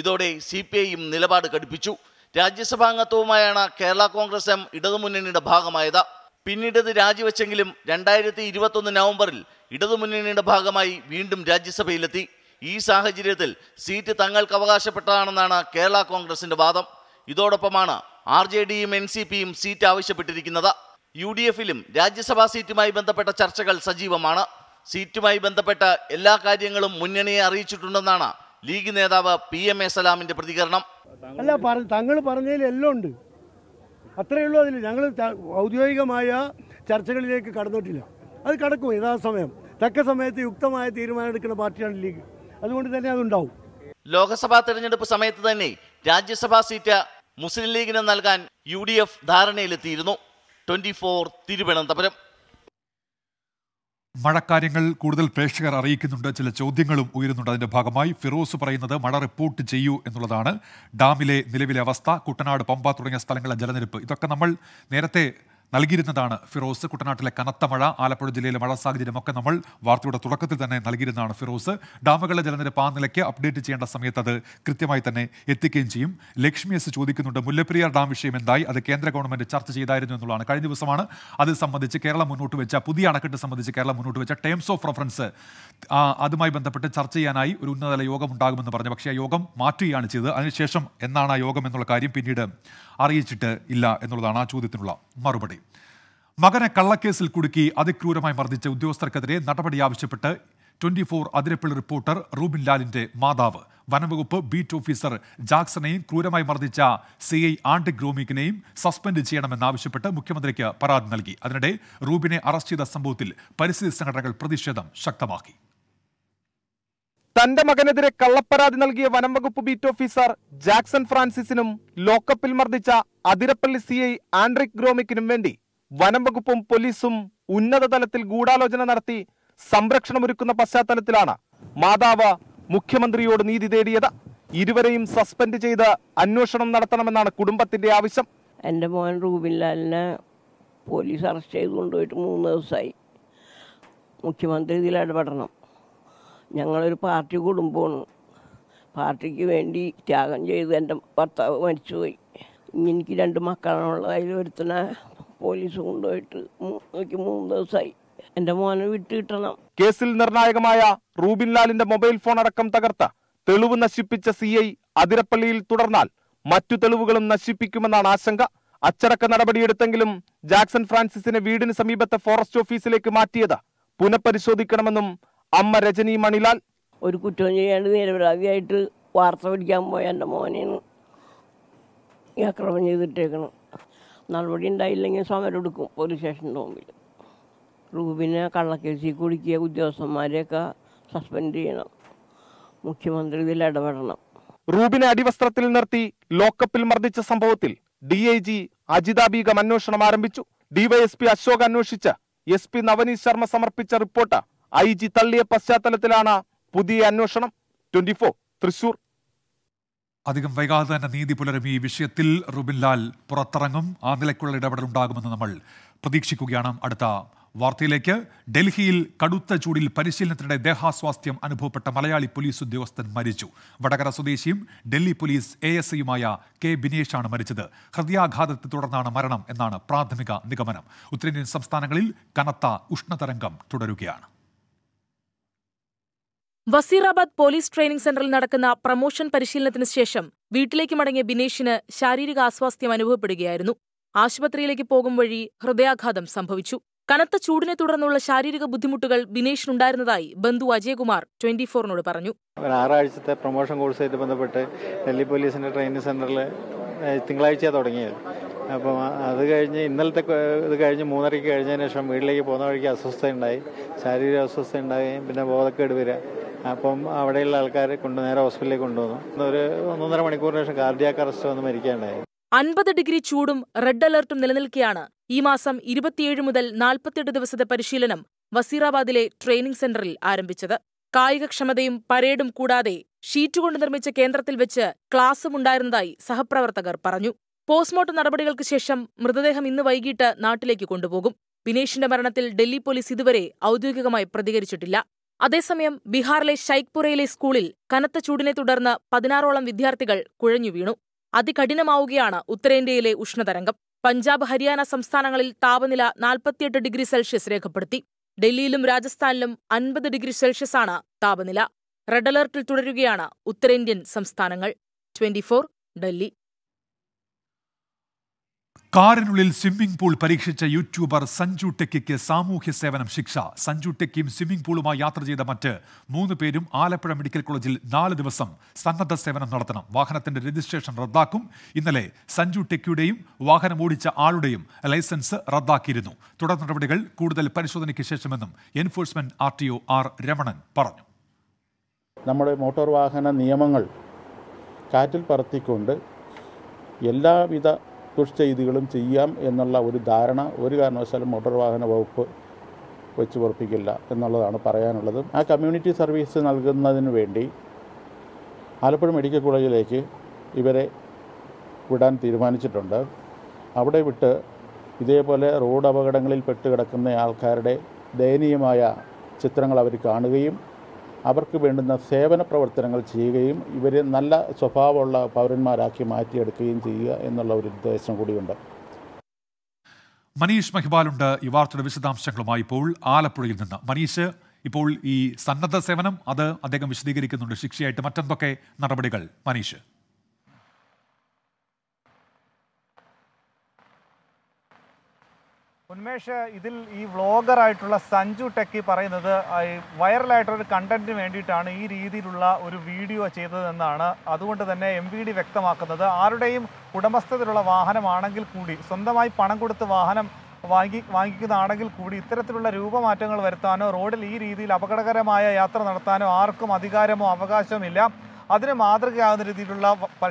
ഇതോടെ സി പി ഐയും നിലപാട് ഘടിപ്പിച്ചു രാജ്യസഭാംഗത്വവുമായാണ് കേരള കോൺഗ്രസ് എം ഇടതുമുന്നണിയുടെ ഭാഗമായത് പിന്നീട് ഇത് രാജിവെച്ചെങ്കിലും രണ്ടായിരത്തി ഇരുപത്തൊന്ന് നവംബറിൽ ഇടതുമുന്നണിയുടെ ഭാഗമായി വീണ്ടും രാജ്യസഭയിലെത്തി ഈ സാഹചര്യത്തിൽ സീറ്റ് തങ്ങൾക്ക് അവകാശപ്പെട്ടതാണെന്നാണ് കേരള കോൺഗ്രസിൻ്റെ വാദം ഇതോടൊപ്പമാണ് ആർ ജെ ഡിയും എൻ സി പിയും സീറ്റ് ആവശ്യപ്പെട്ടിരിക്കുന്നത് യു ഡി എഫിലും രാജ്യസഭാ സീറ്റുമായി ബന്ധപ്പെട്ട ചർച്ചകൾ സജീവമാണ് സീറ്റുമായി ബന്ധപ്പെട്ട എല്ലാ കാര്യങ്ങളും മുന്നണിയെ അറിയിച്ചിട്ടുണ്ടെന്നാണ് ലീഗ് നേതാവ് പി എം എ സലാമിന്റെ പ്രതികരണം അല്ല തങ്ങൾ പറഞ്ഞതിൽ എല്ലാം ഉണ്ട് അത്രയേ ഉള്ളൂ അതിൽ ഞങ്ങൾ ഔദ്യോഗികമായ ചർച്ചകളിലേക്ക് കടന്നിട്ടില്ല അത് കടക്കും യഥാസമയം തക്ക സമയത്ത് യുക്തമായ തീരുമാനം എടുക്കുന്ന പാർട്ടിയാണ് ലീഗ് അതുകൊണ്ട് തന്നെ അതുണ്ടാവും ലോക്സഭാ തെരഞ്ഞെടുപ്പ് സമയത്ത് തന്നെ രാജ്യസഭാ സീറ്റ് മുസ്ലിം ലീഗിന് നൽകാൻ യു ഡി എഫ് ധാരണയിലെത്തിയിരുന്നു ട്വന്റി ഫോർ തിരുവനന്തപുരം മഴക്കാര്യങ്ങൾ കൂടുതൽ പ്രേക്ഷകർ അറിയിക്കുന്നുണ്ട് ചില ചോദ്യങ്ങളും ഉയരുന്നുണ്ട് അതിന്റെ ഭാഗമായി ഫിറോസ് പറയുന്നത് മഴ റിപ്പോർട്ട് ചെയ്യൂ എന്നുള്ളതാണ് ഡാമിലെ നിലവിലെ അവസ്ഥ കുട്ടനാട് പമ്പ തുടങ്ങിയ സ്ഥലങ്ങളിലെ ജലനിരപ്പ് ഇതൊക്കെ നമ്മൾ നേരത്തെ നൽകിയിരുന്നതാണ് ഫിറോസ് കുട്ടനാട്ടിലെ കനത്ത മഴ ആലപ്പുഴ ജില്ലയിലെ മഴ സാഹചര്യമൊക്കെ നമ്മൾ വാർത്തയുടെ തുടക്കത്തിൽ തന്നെ നൽകിയിരുന്നതാണ് ഫിറോസ് ഡാമുകളുടെ ജലനിരപ്പ് ആ നിലയ്ക്ക് അപ്ഡേറ്റ് ചെയ്യേണ്ട സമയത്ത് അത് കൃത്യമായി തന്നെ എത്തിക്കുകയും ചെയ്യും ലക്ഷ്മി എസ് ചോദിക്കുന്നുണ്ട് മുല്ലപ്പെരിയാർ ഡാം വിഷയം എന്തായി അത് കേന്ദ്ര ഗവൺമെന്റ് ചർച്ച ചെയ്തായിരുന്നു എന്നുള്ളതാണ് കഴിഞ്ഞ ദിവസമാണ് അത് സംബന്ധിച്ച് കേരളം മുന്നോട്ട് വെച്ച പുതിയ അണക്കെട്ട് സംബന്ധിച്ച് കേരളം മുന്നോട്ട് വെച്ച ടേംസ് ഓഫ് റെഫറൻസ് അതുമായി ബന്ധപ്പെട്ട് ചർച്ച ചെയ്യാനായി ഒരു ഉന്നതതല യോഗം ഉണ്ടാകുമെന്ന് പറഞ്ഞു പക്ഷേ ആ യോഗം മാറ്റുകയാണ് ചെയ്തത് അതിനുശേഷം എന്നാണ് ആ യോഗം എന്നുള്ള കാര്യം പിന്നീട് അറിയിച്ചിട്ട് ഇല്ല എന്നുള്ളതാണ് ആ ചോദ്യത്തിനുള്ള മറുപടി മകനെ കള്ളക്കേസിൽ കുടുക്കി അതിക്രൂരമായി മർദ്ദിച്ച ഉദ്യോഗസ്ഥർക്കെതിരെ നടപടി ആവശ്യപ്പെട്ട് twenty four Athirappilly reporter Rubin ലാലിന്റെ മാതാവ് വനംവകുപ്പ് ബീറ്റ് ഓഫീസർ ജാക്സണെയും ക്രൂരമായി മർദ്ദിച്ച സി ഐ ആണ്ടിക് ഗ്രോമിക്കിനെയും സസ്പെൻഡ് ചെയ്യണമെന്നാവശ്യപ്പെട്ട് മുഖ്യമന്ത്രിക്ക് പരാതി നൽകി അതിനിടെ റൂബിനെ അറസ്റ്റ് ചെയ്ത സംഭവത്തിൽ പരിസ്ഥിതി സംഘടനകൾ പ്രതിഷേധം ശക്തമാക്കി തന്റെ മകനെതിരെ കള്ളപ്പരാതി നൽകിയ വനംവകുപ്പ് ബീറ്റ് ഓഫീസർ ജാക്സൺ ഫ്രാൻസിസിനും ലോക്കപ്പിൽ മർദ്ദിച്ച അതിരപ്പള്ളി സി ഐ ആൻഡ്രിക് ഗ്രോമിക്കിനും വേണ്ടി വനം വകുപ്പും പോലീസും ഉന്നതതലത്തിൽ ഗൂഢാലോചന നടത്തി സംരക്ഷണമൊരുക്കുന്ന പശ്ചാത്തലത്തിലാണ് മാതാവ് മുഖ്യമന്ത്രിയോട് നീതി തേടിയത് ഇരുവരെയും സസ്പെൻഡ് ചെയ്ത് അന്വേഷണം നടത്തണമെന്നാണ് കുടുംബത്തിന്റെ ആവശ്യം എൻ്റെ മോൻ റൂബിൻലാലിനെ പോലീസ് അറസ്റ്റ് ചെയ്ത് കൊണ്ടുപോയിട്ട് മൂന്ന് ദിവസമായി മുഖ്യമന്ത്രി ഇതിൽ ഇടപെടണം ഞങ്ങളൊരു പാർട്ടി കുടുംബമാണ് പാർട്ടിക്ക് വേണ്ടി ത്യാഗം ചെയ്ത് എൻ്റെ ഭർത്താവ് മരിച്ചുപോയി എനിക്ക് രണ്ട് മക്കളാണുള്ളത് അതിൽ ഒരുത്തനെ പോലീസ് കൊണ്ടുപോയിട്ട് മൂന്ന് ദിവസമായി എന്റെ മോനെ വിട്ടുകിട്ടണം കേസിൽ നിർണായകമായ റൂബിൻ ലാലിന്റെ മൊബൈൽ ഫോൺ അടക്കം തകർത്ത തെളിവ് നശിപ്പിച്ച സി ഐ അതിരപ്പള്ളിയിൽ തുടർന്നാൽ മറ്റു തെളിവുകളും നശിപ്പിക്കുമെന്നാണ് ആശങ്ക അച്ചടക്ക നടപടിയെടുത്തെങ്കിലും ജാക്സൺ ഫ്രാൻസിസിനെ വീടിന് സമീപത്തെ ഫോറസ്റ്റ് ഓഫീസിലേക്ക് മാറ്റിയത് പുനഃപരിശോധിക്കണമെന്നും അമ്മ രജനി മണിലാൽ ഒരു കുറ്റം ചെയ്യാണ്ട് നിരപരാധിയായിട്ട് വാർത്ത പിടിക്കാൻ പോയ എൻ്റെ മോനെയാണ് അക്രമം ചെയ്തിട്ടേക്കണം നടപടി ഉണ്ടായില്ലെങ്കിൽ സമരം എടുക്കും പോലീസ് സ്റ്റേഷൻ്റെ മുമ്പിൽ റൂബിനെ കള്ളക്കേസിൽ കുടുക്കിയ ഉദ്യോഗസ്ഥന്മാരെയൊക്കെ സസ്പെൻഡ് ചെയ്യണം മുഖ്യമന്ത്രി ഇതിൽ ഇടപെടണം റൂബിനെ അടിവസ്ത്രത്തിൽ നിർത്തി ലോക്കപ്പിൽ മർദ്ദിച്ച സംഭവത്തിൽ ഡി ഐ ജി അജിതാബീഗം അന്വേഷണം ആരംഭിച്ചു ഡിവൈഎസ്പി അശോക് അന്വേഷിച്ച് എസ് പി നവനീത് ശർമ്മ സമർപ്പിച്ച റിപ്പോർട്ട് ഐ ജി തള്ളിയ പശ്ചാത്തലത്തിലാണ് പുതിയ അന്വേഷണം ട്വന്റി ഫോർ തൃശൂർ അധികം വൈകാതെ തന്നെ നീതി പുലരും ഈ വിഷയത്തിൽ റുബിൻ ലാൽ പുറത്തിറങ്ങും ആ നിലയ്ക്കുള്ള ഇടപെടൽ ഉണ്ടാകുമെന്ന് നമ്മൾ പ്രതീക്ഷിക്കുകയാണ് അടുത്ത വാർത്തയിലേക്ക് ഡൽഹിയിൽ കടുത്ത ചൂടിൽ പരിശീലനത്തിനിടെ ദേഹാസ്വാസ്ഥ്യം അനുഭവപ്പെട്ട മലയാളി പോലീസ് ഉദ്യോഗസ്ഥൻ മരിച്ചു വടകര സ്വദേശിയും ഡൽഹി പോലീസ് എ എസ് ഐയുമായ കെ ബിനേഷാണ് മരിച്ചത് ഹൃദയാഘാതത്തെ തുടർന്നാണ് മരണം എന്നാണ് പ്രാഥമിക നിഗമനം ഉത്തരേന്ത്യൻ സംസ്ഥാനങ്ങളിൽ കനത്ത ഉഷ്ണതരംഗം തുടരുകയാണ് വസീറാബാദ് പോലീസ് ട്രെയിനിംഗ് സെന്ററിൽ നടക്കുന്ന പ്രമോഷൻ പരിശീലനത്തിന് ശേഷം വീട്ടിലേക്ക് മടങ്ങിയ ബിനേഷിന് ശാരീരിക ആസ്വാസ്ഥ്യം അനുഭവപ്പെടുകയായിരുന്നു ആശുപത്രിയിലേക്ക് പോകും വഴി ഹൃദയാഘാതം സംഭവിച്ചു കനത്ത ചൂടിനെ തുടർന്നുള്ള ശാരീരിക ബുദ്ധിമുട്ടുകൾ ബിനേഷിനുണ്ടായിരുന്നതായി ബന്ധു അജയകുമാർ ട്വന്റി ഫോറിനോട് പറഞ്ഞു ആറാഴ്ചത്തെ പ്രൊമോഷൻ കോഴ്സുമായിട്ട് ബന്ധപ്പെട്ട് ഡൽഹി പോലീസിന്റെ ട്രെയിനിങ് സെന്ററിൽ തിങ്കളാഴ്ച തുടങ്ങിയത് അപ്പം അത് കഴിഞ്ഞ് ഇന്നലത്തെ ഇത് കഴിഞ്ഞ് മൂന്നരയ്ക്ക് കഴിഞ്ഞതിന് ശേഷം വീട്ടിലേക്ക് പോകുന്ന വഴിക്ക് അസ്വസ്ഥ ഉണ്ടായി ശാരീരിക അസ്വസ്ഥ ഉണ്ടാകുകയും പിന്നെ ബോധക്കേട് വരിക അപ്പം അവിടെയുള്ള ആൾക്കാരെ കൊണ്ട് നേരെ ഹോസ്പിറ്റലിലേക്ക് കൊണ്ടുവന്നു ഒരു ഒന്നൊന്നര മണിക്കൂറിന് ശേഷം കാർഡിയാക് അറസ്റ്റ് വന്ന് മരിക്കാണ്ടായി അൻപത് ഡിഗ്രി ചൂടും റെഡ് അലർട്ടും നിലനിൽക്കെയാണ് ഈ മാസം ഇരുപത്തിയേഴ് മുതൽ നാൽപ്പത്തിയെട്ട് ദിവസത്തെ പരിശീലനം വസീറാബാദിലെ ട്രെയിനിംഗ് സെന്ററിൽ ആരംഭിച്ചത് കായികക്ഷമതയും പരേഡും കൂടാതെ ഷീറ്റ് കൊണ്ട് നിർമ്മിച്ച കേന്ദ്രത്തിൽ വെച്ച് ക്ലാസും ഉണ്ടായിരുന്നതായി സഹപ്രവർത്തകർ പറഞ്ഞു പോസ്റ്റ്മോർട്ടം നടപടികൾക്ക് ശേഷം മൃതദേഹം ഇന്ന് വൈകിട്ട് നാട്ടിലേക്ക് കൊണ്ടുപോകും ബിനേഷിന്റെ മരണത്തിൽ ഡൽഹി പോലീസ് ഇതുവരെ ഔദ്യോഗികമായി പ്രതികരിച്ചിട്ടില്ല അതേസമയം ബീഹാറിലെ ഷൈഖ്പുരയിലെ സ്കൂളിൽ കനത്ത ചൂടിനെ തുടർന്ന് പതിനാറോളം വിദ്യാർത്ഥികൾ കുഴഞ്ഞു വീണു അതികഠിനമാവുകയാണ് ഉത്തരേന്ത്യയിലെ ഉഷ്ണതരംഗം പഞ്ചാബ് ഹരിയാന സംസ്ഥാനങ്ങളിൽ താപനില നാൽപ്പത്തിയെട്ട് ഡിഗ്രി സെൽഷ്യസ് രേഖപ്പെടുത്തി ഡൽഹിയിലും രാജസ്ഥാനിലും അൻപത് ഡിഗ്രി സെൽഷ്യസ് ആണ് താപനില റെഡ് അലർട്ടിൽ തുടരുകയാണ് ഉത്തരേന്ത്യൻ സംസ്ഥാനങ്ങൾ ട്വന്റി ഡൽഹി കാറിനുള്ളിൽ സ്വിമ്മിംഗ് പൂൾ പരീക്ഷിച്ച യൂട്യൂബർ സഞ്ജു ടെക്കിക്ക് സാമൂഹ്യ സേവനം ശിക്ഷ സഞ്ജു ടെക്കിയും സ്വിമ്മിംഗ് പൂളുമായി യാത്ര ചെയ്ത മറ്റ് മൂന്ന് പേരും ആലപ്പുഴ മെഡിക്കൽ കോളേജിൽ നാല് ദിവസം സന്നദ്ധ സേവനം നടത്തണം വാഹനത്തിന്റെ രജിസ്ട്രേഷൻ റദ്ദാക്കും ഇന്നലെ സഞ്ജു ടെക്കിയുടെയും വാഹനം ഓടിച്ച ആളുടെയും ലൈസൻസ് റദ്ദാക്കിയിരുന്നു തുടർ നടപടികൾ കൂടുതൽ പരിശോധനയ്ക്ക് ശേഷമെന്നും enforcement R T R Ramanan പറഞ്ഞു നമ്മുടെ മോട്ടോർ വാഹന നിയമങ്ങൾ കാറ്റിൽ പറത്തിക്കൊണ്ട് എല്ലാവിധ ദുഷ്ചെയ്തികളും ചെയ്യാം എന്നുള്ള ഒരു ധാരണ ഒരു കാരണവശാലും മോട്ടോർ വാഹന വകുപ്പ് വെച്ച് ഉറപ്പിക്കില്ല എന്നുള്ളതാണ് പറയാനുള്ളത് ആ കമ്മ്യൂണിറ്റി സർവീസ് നൽകുന്നതിന് വേണ്ടി ആലപ്പുഴ മെഡിക്കൽ കോളേജിലേക്ക് ഇവരെ വിടാൻ തീരുമാനിച്ചിട്ടുണ്ട് അവിടെ വിട്ട് ഇതേപോലെ റോഡ് അപകടങ്ങളിൽ പെട്ട് കിടക്കുന്ന ആൾക്കാരുടെ ദയനീയമായ ചിത്രങ്ങൾ അവർ കാണുകയും അവർക്ക് വേണ്ടുന്ന സേവന പ്രവർത്തനങ്ങൾ ചെയ്യുകയും ഇവരെ നല്ല സ്വഭാവമുള്ള പൗരന്മാരാക്കി മാറ്റിയെടുക്കുകയും ചെയ്യുക എന്നുള്ള ഒരു നിർദ്ദേശം കൂടിയുണ്ട് മനീഷ് മഹിബാലുണ്ട് ഈ വാർത്തയുടെ വിശദാംശങ്ങളുമായി ഇപ്പോൾ ആലപ്പുഴയിൽ നിന്ന് മനീഷ് ഇപ്പോൾ ഈ സന്നദ്ധ സേവനം അത് അദ്ദേഹം വിശദീകരിക്കുന്നുണ്ട് ശിക്ഷയായിട്ട് മറ്റെന്തൊക്കെ നടപടികൾ മനീഷ് ഉന്മേഷ് ഇതിൽ ഈ ആയിട്ടുള്ള സഞ്ജു ടെക്കി പറയുന്നത് വൈറലായിട്ടൊരു കണ്ടന്റിന് വേണ്ടിയിട്ടാണ് ഈ രീതിയിലുള്ള ഒരു വീഡിയോ ചെയ്തതെന്നാണ് അതുകൊണ്ട് തന്നെ എം വി ഡി വ്യക്തമാക്കുന്നത് ആരുടെയും ഉടമസ്ഥതയിലുള്ള വാഹനമാണെങ്കിൽ കൂടി സ്വന്തമായി പണം കൊടുത്ത് വാഹനം വാങ്ങി വാങ്ങിക്കുന്നതാണെങ്കിൽ കൂടി ഇത്തരത്തിലുള്ള രൂപമാറ്റങ്ങൾ വരുത്താനോ റോഡിൽ ഈ രീതിയിൽ അപകടകരമായ യാത്ര നടത്താനോ ആർക്കും അധികാരമോ അവകാശമില്ല അതിന് മാതൃകയാകുന്ന രീതിയിലുള്ള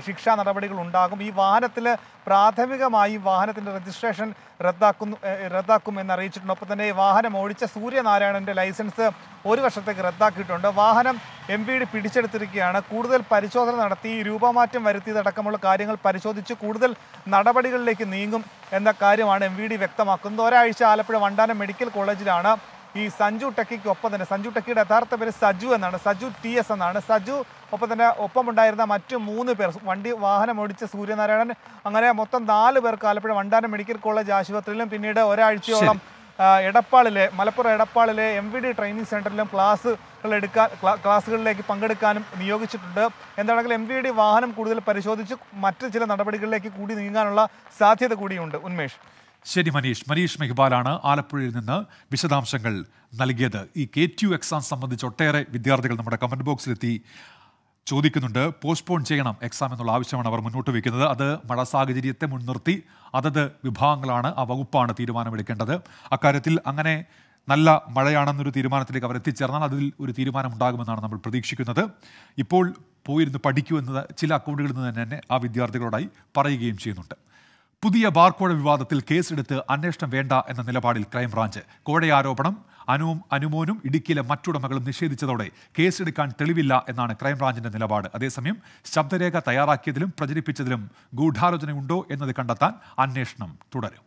ശിക്ഷാ നടപടികൾ ഉണ്ടാകും ഈ വാഹനത്തിൽ പ്രാഥമികമായി വാഹനത്തിൻ്റെ രജിസ്ട്രേഷൻ റദ്ദാക്കുന്നു റദ്ദാക്കും എന്ന് അറിയിച്ചിട്ടുണ്ട് ഒപ്പം തന്നെ ഈ വാഹനം ഓടിച്ച സൂര്യനാരായണൻ്റെ ലൈസൻസ് ഒരു വർഷത്തേക്ക് റദ്ദാക്കിയിട്ടുണ്ട് വാഹനം എം വി ഡി പിടിച്ചെടുത്തിരിക്കുകയാണ് കൂടുതൽ പരിശോധന നടത്തി രൂപമാറ്റം വരുത്തിയതടക്കമുള്ള കാര്യങ്ങൾ പരിശോധിച്ച് കൂടുതൽ നടപടികളിലേക്ക് നീങ്ങും എന്ന കാര്യമാണ് എം വി ഡി വ്യക്തമാക്കുന്നത് ഒരാഴ്ച ആലപ്പുഴ വണ്ടാനം മെഡിക്കൽ കോളേജിലാണ് ഈ സഞ്ജു ടെക്കിക്ക് ഒപ്പം തന്നെ സഞ്ജു ടെക്കിയുടെ യഥാർത്ഥ പേര് സജു എന്നാണ് സജു ടി എസ് എന്നാണ് സജു ഒപ്പം തന്നെ ഒപ്പമുണ്ടായിരുന്ന മറ്റു മൂന്ന് പേർ വണ്ടി വാഹനം ഓടിച്ച സൂര്യനാരായണൻ അങ്ങനെ മൊത്തം നാല് പേർക്ക് ആലപ്പുഴ വണ്ടാനം മെഡിക്കൽ കോളേജ് ആശുപത്രിയിലും പിന്നീട് ഒരാഴ്ചയോളം എടപ്പാളിലെ മലപ്പുറം എടപ്പാളിലെ എം വി ഡി ട്രെയിനിങ് സെൻറ്ററിലും ക്ലാസ്സുകൾ എടുക്കാൻ ക്ലാസ്സുകളിലേക്ക് പങ്കെടുക്കാനും നിയോഗിച്ചിട്ടുണ്ട് എന്താണെങ്കിൽ എം വി ഡി വാഹനം കൂടുതൽ പരിശോധിച്ച് മറ്റ് ചില നടപടികളിലേക്ക് കൂടി നീങ്ങാനുള്ള സാധ്യത കൂടിയുണ്ട് ഉന്മേഷ് ശരി മനീഷ് മനീഷ് മെഹ്ബാലാണ് ആലപ്പുഴയിൽ നിന്ന് വിശദാംശങ്ങൾ നൽകിയത് ഈ കെ ടു എക്സാം സംബന്ധിച്ച് ഒട്ടേറെ വിദ്യാർത്ഥികൾ നമ്മുടെ കമൻറ്റ് ബോക്സിലെത്തി ചോദിക്കുന്നുണ്ട് പോസ്റ്റ്പോൺ ചെയ്യണം എക്സാം എന്നുള്ള ആവശ്യമാണ് അവർ മുന്നോട്ട് വയ്ക്കുന്നത് അത് മഴ സാഹചര്യത്തെ മുൻനിർത്തി അതത് വിഭാഗങ്ങളാണ് ആ വകുപ്പാണ് തീരുമാനമെടുക്കേണ്ടത് അക്കാര്യത്തിൽ അങ്ങനെ നല്ല മഴയാണെന്നൊരു തീരുമാനത്തിലേക്ക് അവർ എത്തിച്ചേർന്നാൽ അതിൽ ഒരു തീരുമാനമുണ്ടാകുമെന്നാണ് നമ്മൾ പ്രതീക്ഷിക്കുന്നത് ഇപ്പോൾ പോയിരുന്ന് പഠിക്കുമെന്നത് ചില അക്കൗണ്ടുകളിൽ നിന്ന് തന്നെ ആ വിദ്യാർത്ഥികളോടായി പറയുകയും ചെയ്യുന്നുണ്ട് പുതിയ ബാർക്കോഴ വിവാദത്തിൽ കേസെടുത്ത് അന്വേഷണം വേണ്ട എന്ന നിലപാടിൽ ക്രൈംബ്രാഞ്ച് കോഴയാരോപണം അനുവും അനുമോനും ഇടുക്കിയിലെ മറ്റുടമകളും നിഷേധിച്ചതോടെ കേസെടുക്കാൻ തെളിവില്ല എന്നാണ് ക്രൈംബ്രാഞ്ചിന്റെ നിലപാട് അതേസമയം ശബ്ദരേഖ തയ്യാറാക്കിയതിലും പ്രചരിപ്പിച്ചതിലും ഗൂഢാലോചനയുണ്ടോ എന്നത് കണ്ടെത്താൻ അന്വേഷണം തുടരും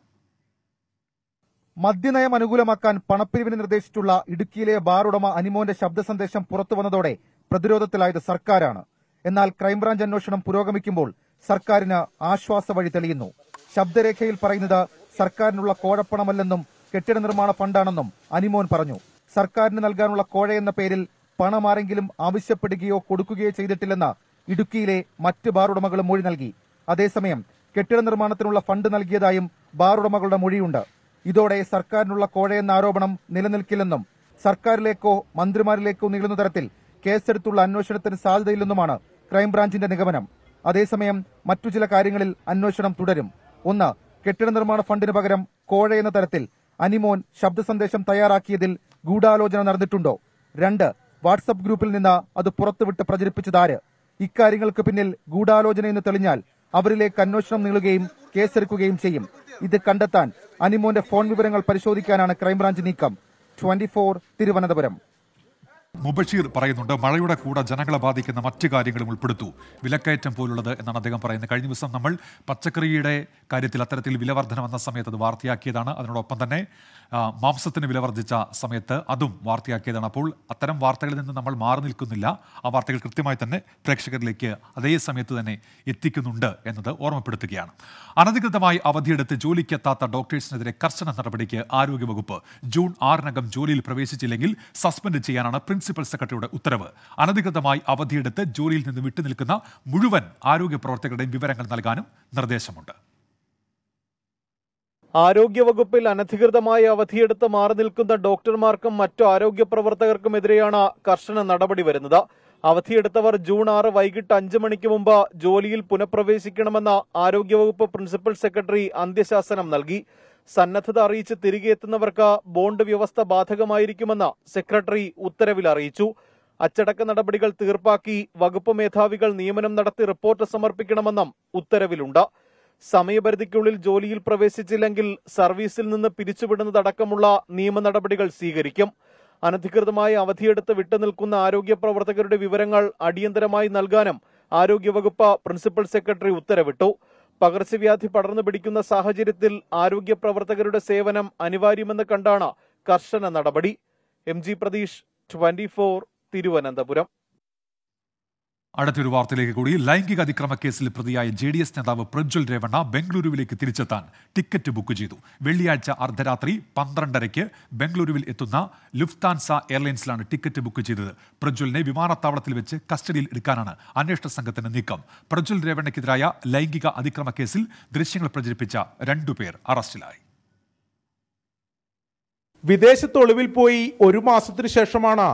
മദ്യനയം അനുകൂലമാക്കാൻ പണപ്പിരിവിന് നിർദ്ദേശിച്ചിട്ടുള്ള ഇടുക്കിയിലെ ബാറുടമ അനിമോന്റെ ശബ്ദ സന്ദേശം പുറത്തുവന്നതോടെ പ്രതിരോധത്തിലായത് സർക്കാരാണ് എന്നാൽ ക്രൈംബ്രാഞ്ച് അന്വേഷണം പുരോഗമിക്കുമ്പോൾ സർക്കാരിന് ആശ്വാസ വഴി തെളിയുന്നു ശബ്ദരേഖയിൽ പറയുന്നത് സർക്കാരിനുള്ള കോഴപ്പണമല്ലെന്നും കെട്ടിട നിർമ്മാണ ഫണ്ടാണെന്നും അനിമോൻ പറഞ്ഞു സർക്കാരിന് നൽകാനുള്ള കോഴ എന്ന പേരിൽ പണം ആരെങ്കിലും ആവശ്യപ്പെടുകയോ കൊടുക്കുകയോ ചെയ്തിട്ടില്ലെന്ന് ഇടുക്കിയിലെ മറ്റ് ബാറുടമകളും മൊഴി നൽകി അതേസമയം കെട്ടിട നിർമ്മാണത്തിനുള്ള ഫണ്ട് നൽകിയതായും ബാറുടമകളുടെ മൊഴിയുണ്ട് ഇതോടെ സർക്കാരിനുള്ള കോഴയെന്ന ആരോപണം നിലനിൽക്കില്ലെന്നും സർക്കാരിലേക്കോ മന്ത്രിമാരിലേക്കോ നീളുന്ന തരത്തിൽ കേസെടുത്തുള്ള അന്വേഷണത്തിന് സാധ്യതയില്ലെന്നുമാണ് ക്രൈംബ്രാഞ്ചിന്റെ നിഗമനം അതേസമയം മറ്റു ചില കാര്യങ്ങളിൽ അന്വേഷണം തുടരും ഒന്ന് കെട്ടിട നിർമ്മാണ ഫണ്ടിന് പകരം കോഴ എന്ന തരത്തിൽ അനിമോൻ ശബ്ദ സന്ദേശം തയ്യാറാക്കിയതിൽ ഗൂഢാലോചന നടന്നിട്ടുണ്ടോ രണ്ട് വാട്സപ്പ് ഗ്രൂപ്പിൽ നിന്ന് അത് പുറത്തുവിട്ട് പ്രചരിപ്പിച്ചതാര് ഇക്കാര്യങ്ങൾക്ക് പിന്നിൽ ഗൂഢാലോചനയെന്ന് തെളിഞ്ഞാൽ അവരിലേക്ക് അന്വേഷണം നീളുകയും കേസെടുക്കുകയും ചെയ്യും ഇത് കണ്ടെത്താൻ അനിമോന്റെ ഫോൺ വിവരങ്ങൾ പരിശോധിക്കാനാണ് ക്രൈംബ്രാഞ്ച് നീക്കം ട്വന്റി തിരുവനന്തപുരം മുബഷീർ പറയുന്നുണ്ട് മഴയുടെ കൂടെ ജനങ്ങളെ ബാധിക്കുന്ന മറ്റു കാര്യങ്ങളും ഉൾപ്പെടുത്തു വിലക്കയറ്റം പോലുള്ളത് എന്നാണ് അദ്ദേഹം പറയുന്നത് കഴിഞ്ഞ ദിവസം നമ്മൾ പച്ചക്കറിയുടെ കാര്യത്തിൽ അത്തരത്തിൽ വിലവർദ്ധന വന്ന സമയത്ത് അത് വാർത്തയാക്കിയതാണ് അതിനോടൊപ്പം തന്നെ മാംസത്തിന് വില വർദ്ധിച്ച സമയത്ത് അതും വാർത്തയാക്കിയതാണ് അപ്പോൾ അത്തരം വാർത്തകളിൽ നിന്ന് നമ്മൾ മാറി നിൽക്കുന്നില്ല ആ വാർത്തകൾ കൃത്യമായി തന്നെ പ്രേക്ഷകരിലേക്ക് അതേ സമയത്ത് തന്നെ എത്തിക്കുന്നുണ്ട് എന്നത് ഓർമ്മപ്പെടുത്തുകയാണ് അനധികൃതമായി അവധിയെടുത്ത് ജോലിക്കെത്താത്ത ഡോക്ടേഴ്സിനെതിരെ കർശന നടപടിക്ക് ആരോഗ്യവകുപ്പ് ജൂൺ ആറിനകം ജോലിയിൽ പ്രവേശിച്ചില്ലെങ്കിൽ സസ്പെൻഡ് ചെയ്യാനാണ് പ്രിൻസിപ്പൽ സെക്രട്ടറിയുടെ ഉത്തരവ് അനധികൃതമായി അവധിയെടുത്ത് ജോലിയിൽ നിന്ന് വിട്ടുനിൽക്കുന്ന മുഴുവൻ ആരോഗ്യ പ്രവർത്തകരുടെയും വിവരങ്ങൾ നൽകാനും നിർദ്ദേശമുണ്ട് ആരോഗ്യവകുപ്പിൽ അനധികൃതമായി അവധിയെടുത്ത് മാറി നിൽക്കുന്ന ഡോക്ടർമാർക്കും മറ്റു ആരോഗ്യ പ്രവർത്തകർക്കുമെതിരെയാണ് കർശന നടപടി വരുന്നത് അവധിയെടുത്തവർ ജൂൺ ആറ് വൈകിട്ട് അഞ്ചു മണിക്ക് മുമ്പ് ജോലിയിൽ പുനഃപ്രവേശിക്കണമെന്ന ആരോഗ്യവകുപ്പ് പ്രിൻസിപ്പൽ സെക്രട്ടറി അന്ത്യശാസനം നൽകി സന്നദ്ധത അറിയിച്ച് തിരികെ എത്തുന്നവർക്ക് ബോണ്ട് വ്യവസ്ഥ ബാധകമായിരിക്കുമെന്ന് സെക്രട്ടറി ഉത്തരവിൽ അറിയിച്ചു അച്ചടക്ക നടപടികൾ തീർപ്പാക്കി വകുപ്പ് മേധാവികൾ നിയമനം നടത്തി റിപ്പോർട്ട് സമർപ്പിക്കണമെന്നും ഉത്തരവിലുണ്ട് സമയപരിധിക്കുള്ളിൽ ജോലിയിൽ പ്രവേശിച്ചില്ലെങ്കിൽ സർവീസിൽ നിന്ന് പിരിച്ചുവിടുന്നതടക്കമുള്ള നിയമ നടപടികൾ സ്വീകരിക്കും അനധികൃതമായി അവധിയെടുത്ത് വിട്ടുനിൽക്കുന്ന ആരോഗ്യ പ്രവർത്തകരുടെ വിവരങ്ങൾ അടിയന്തരമായി നൽകാനും ആരോഗ്യവകുപ്പ് പ്രിൻസിപ്പൽ സെക്രട്ടറി ഉത്തരവിട്ടു പകർച്ചവ്യാധി പടർന്നു പിടിക്കുന്ന സാഹചര്യത്തിൽ ആരോഗ്യ പ്രവർത്തകരുടെ സേവനം അനിവാര്യമെന്ന് കണ്ടാണ് കർശന നടപടി M G Pratheesh twenty Thiruvananthapuram അടുത്തൊരു വാർത്തയിലേക്ക് കൂടി ലൈംഗിക അതിക്രമ കേസിൽ പ്രതിയായ ജെ ഡി എസ് നേതാവ് പ്രജ്വൽ രേവണ്ണ ബംഗളൂരുവിലേക്ക് തിരിച്ചെത്താൻ ടിക്കറ്റ് ബുക്ക് ചെയ്തു വെള്ളിയാഴ്ച അർദ്ധരാത്രി പന്ത്രണ്ടരയ്ക്ക് ബംഗളൂരുവിൽ എത്തുന്ന ലുഫ്താൻസ എയർലൈൻസിലാണ് ടിക്കറ്റ് ബുക്ക് ചെയ്തത് പ്രജ്വലിനെ വിമാനത്താവളത്തിൽ വെച്ച് കസ്റ്റഡിയിൽ എടുക്കാനാണ് അന്വേഷണ സംഘത്തിന്റെ നീക്കം പ്രജ്വൽ രേവണ്ണയ്ക്കെതിരായ ലൈംഗിക അതിക്രമ കേസിൽ ദൃശ്യങ്ങൾ പ്രചരിപ്പിച്ച രണ്ടുപേർ അറസ്റ്റിലായി വിദേശത്തൊളിവിൽ പോയി ഒരു മാസത്തിനു ശേഷമാണ്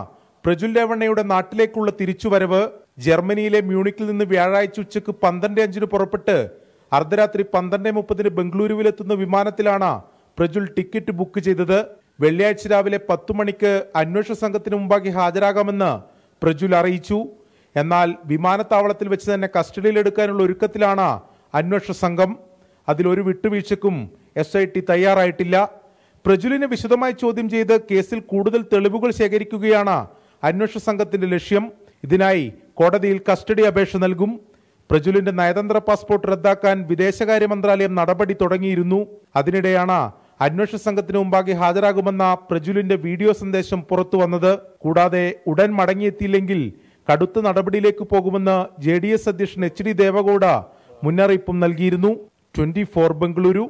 പ്രജുൽ രേവണ്ണയുടെ നാട്ടിലേക്കുള്ള തിരിച്ചുവരവ് ജർമ്മനിയിലെ മ്യൂണിക്കിൽ നിന്ന് വ്യാഴാഴ്ച ഉച്ചയ്ക്ക് പന്ത്രണ്ട് അഞ്ചിന് പുറപ്പെട്ട് അർദ്ധരാത്രി പന്ത്രണ്ട് മുപ്പതിന് ബംഗളൂരുവിലെത്തുന്ന വിമാനത്തിലാണ് പ്രജുൽ ടിക്കറ്റ് ബുക്ക് ചെയ്തത് വെള്ളിയാഴ്ച രാവിലെ പത്തു മണിക്ക് അന്വേഷണ സംഘത്തിന് മുമ്പാകെ ഹാജരാകാമെന്ന് പ്രജുൽ അറിയിച്ചു എന്നാൽ വിമാനത്താവളത്തിൽ വെച്ച് തന്നെ കസ്റ്റഡിയിലെടുക്കാനുള്ള ഒരുക്കത്തിലാണ് അന്വേഷണ സംഘം അതിലൊരു വിട്ടുവീഴ്ചക്കും എസ് ഐ ടി തയ്യാറായിട്ടില്ല പ്രജുലിനെ വിശദമായി ചോദ്യം ചെയ്ത് കേസിൽ കൂടുതൽ തെളിവുകൾ ശേഖരിക്കുകയാണ് അന്വേഷണ സംഘത്തിന്റെ ലക്ഷ്യം ഇതിനായി കോടതിയിൽ കസ്റ്റഡി അപേക്ഷ നൽകും പ്രജുലിന്റെ നയതന്ത്ര പാസ്പോർട്ട് റദ്ദാക്കാൻ വിദേശകാര്യ മന്ത്രാലയം നടപടി തുടങ്ങിയിരുന്നു അതിനിടെയാണ് അന്വേഷണ സംഘത്തിന് മുമ്പാകെ ഹാജരാകുമെന്ന പ്രജുലിന്റെ വീഡിയോ സന്ദേശം പുറത്തു വന്നത് കൂടാതെ ഉടൻ മടങ്ങിയെത്തിയില്ലെങ്കിൽ കടുത്ത നടപടിയിലേക്ക് പോകുമെന്ന് ജെ ഡി എസ് അധ്യക്ഷൻ എച്ച് ഡി ദേവഗൌഡ മുന്നറിയിപ്പും നൽകിയിരുന്നു ട്വന്റി ഫോർ ബംഗളൂരു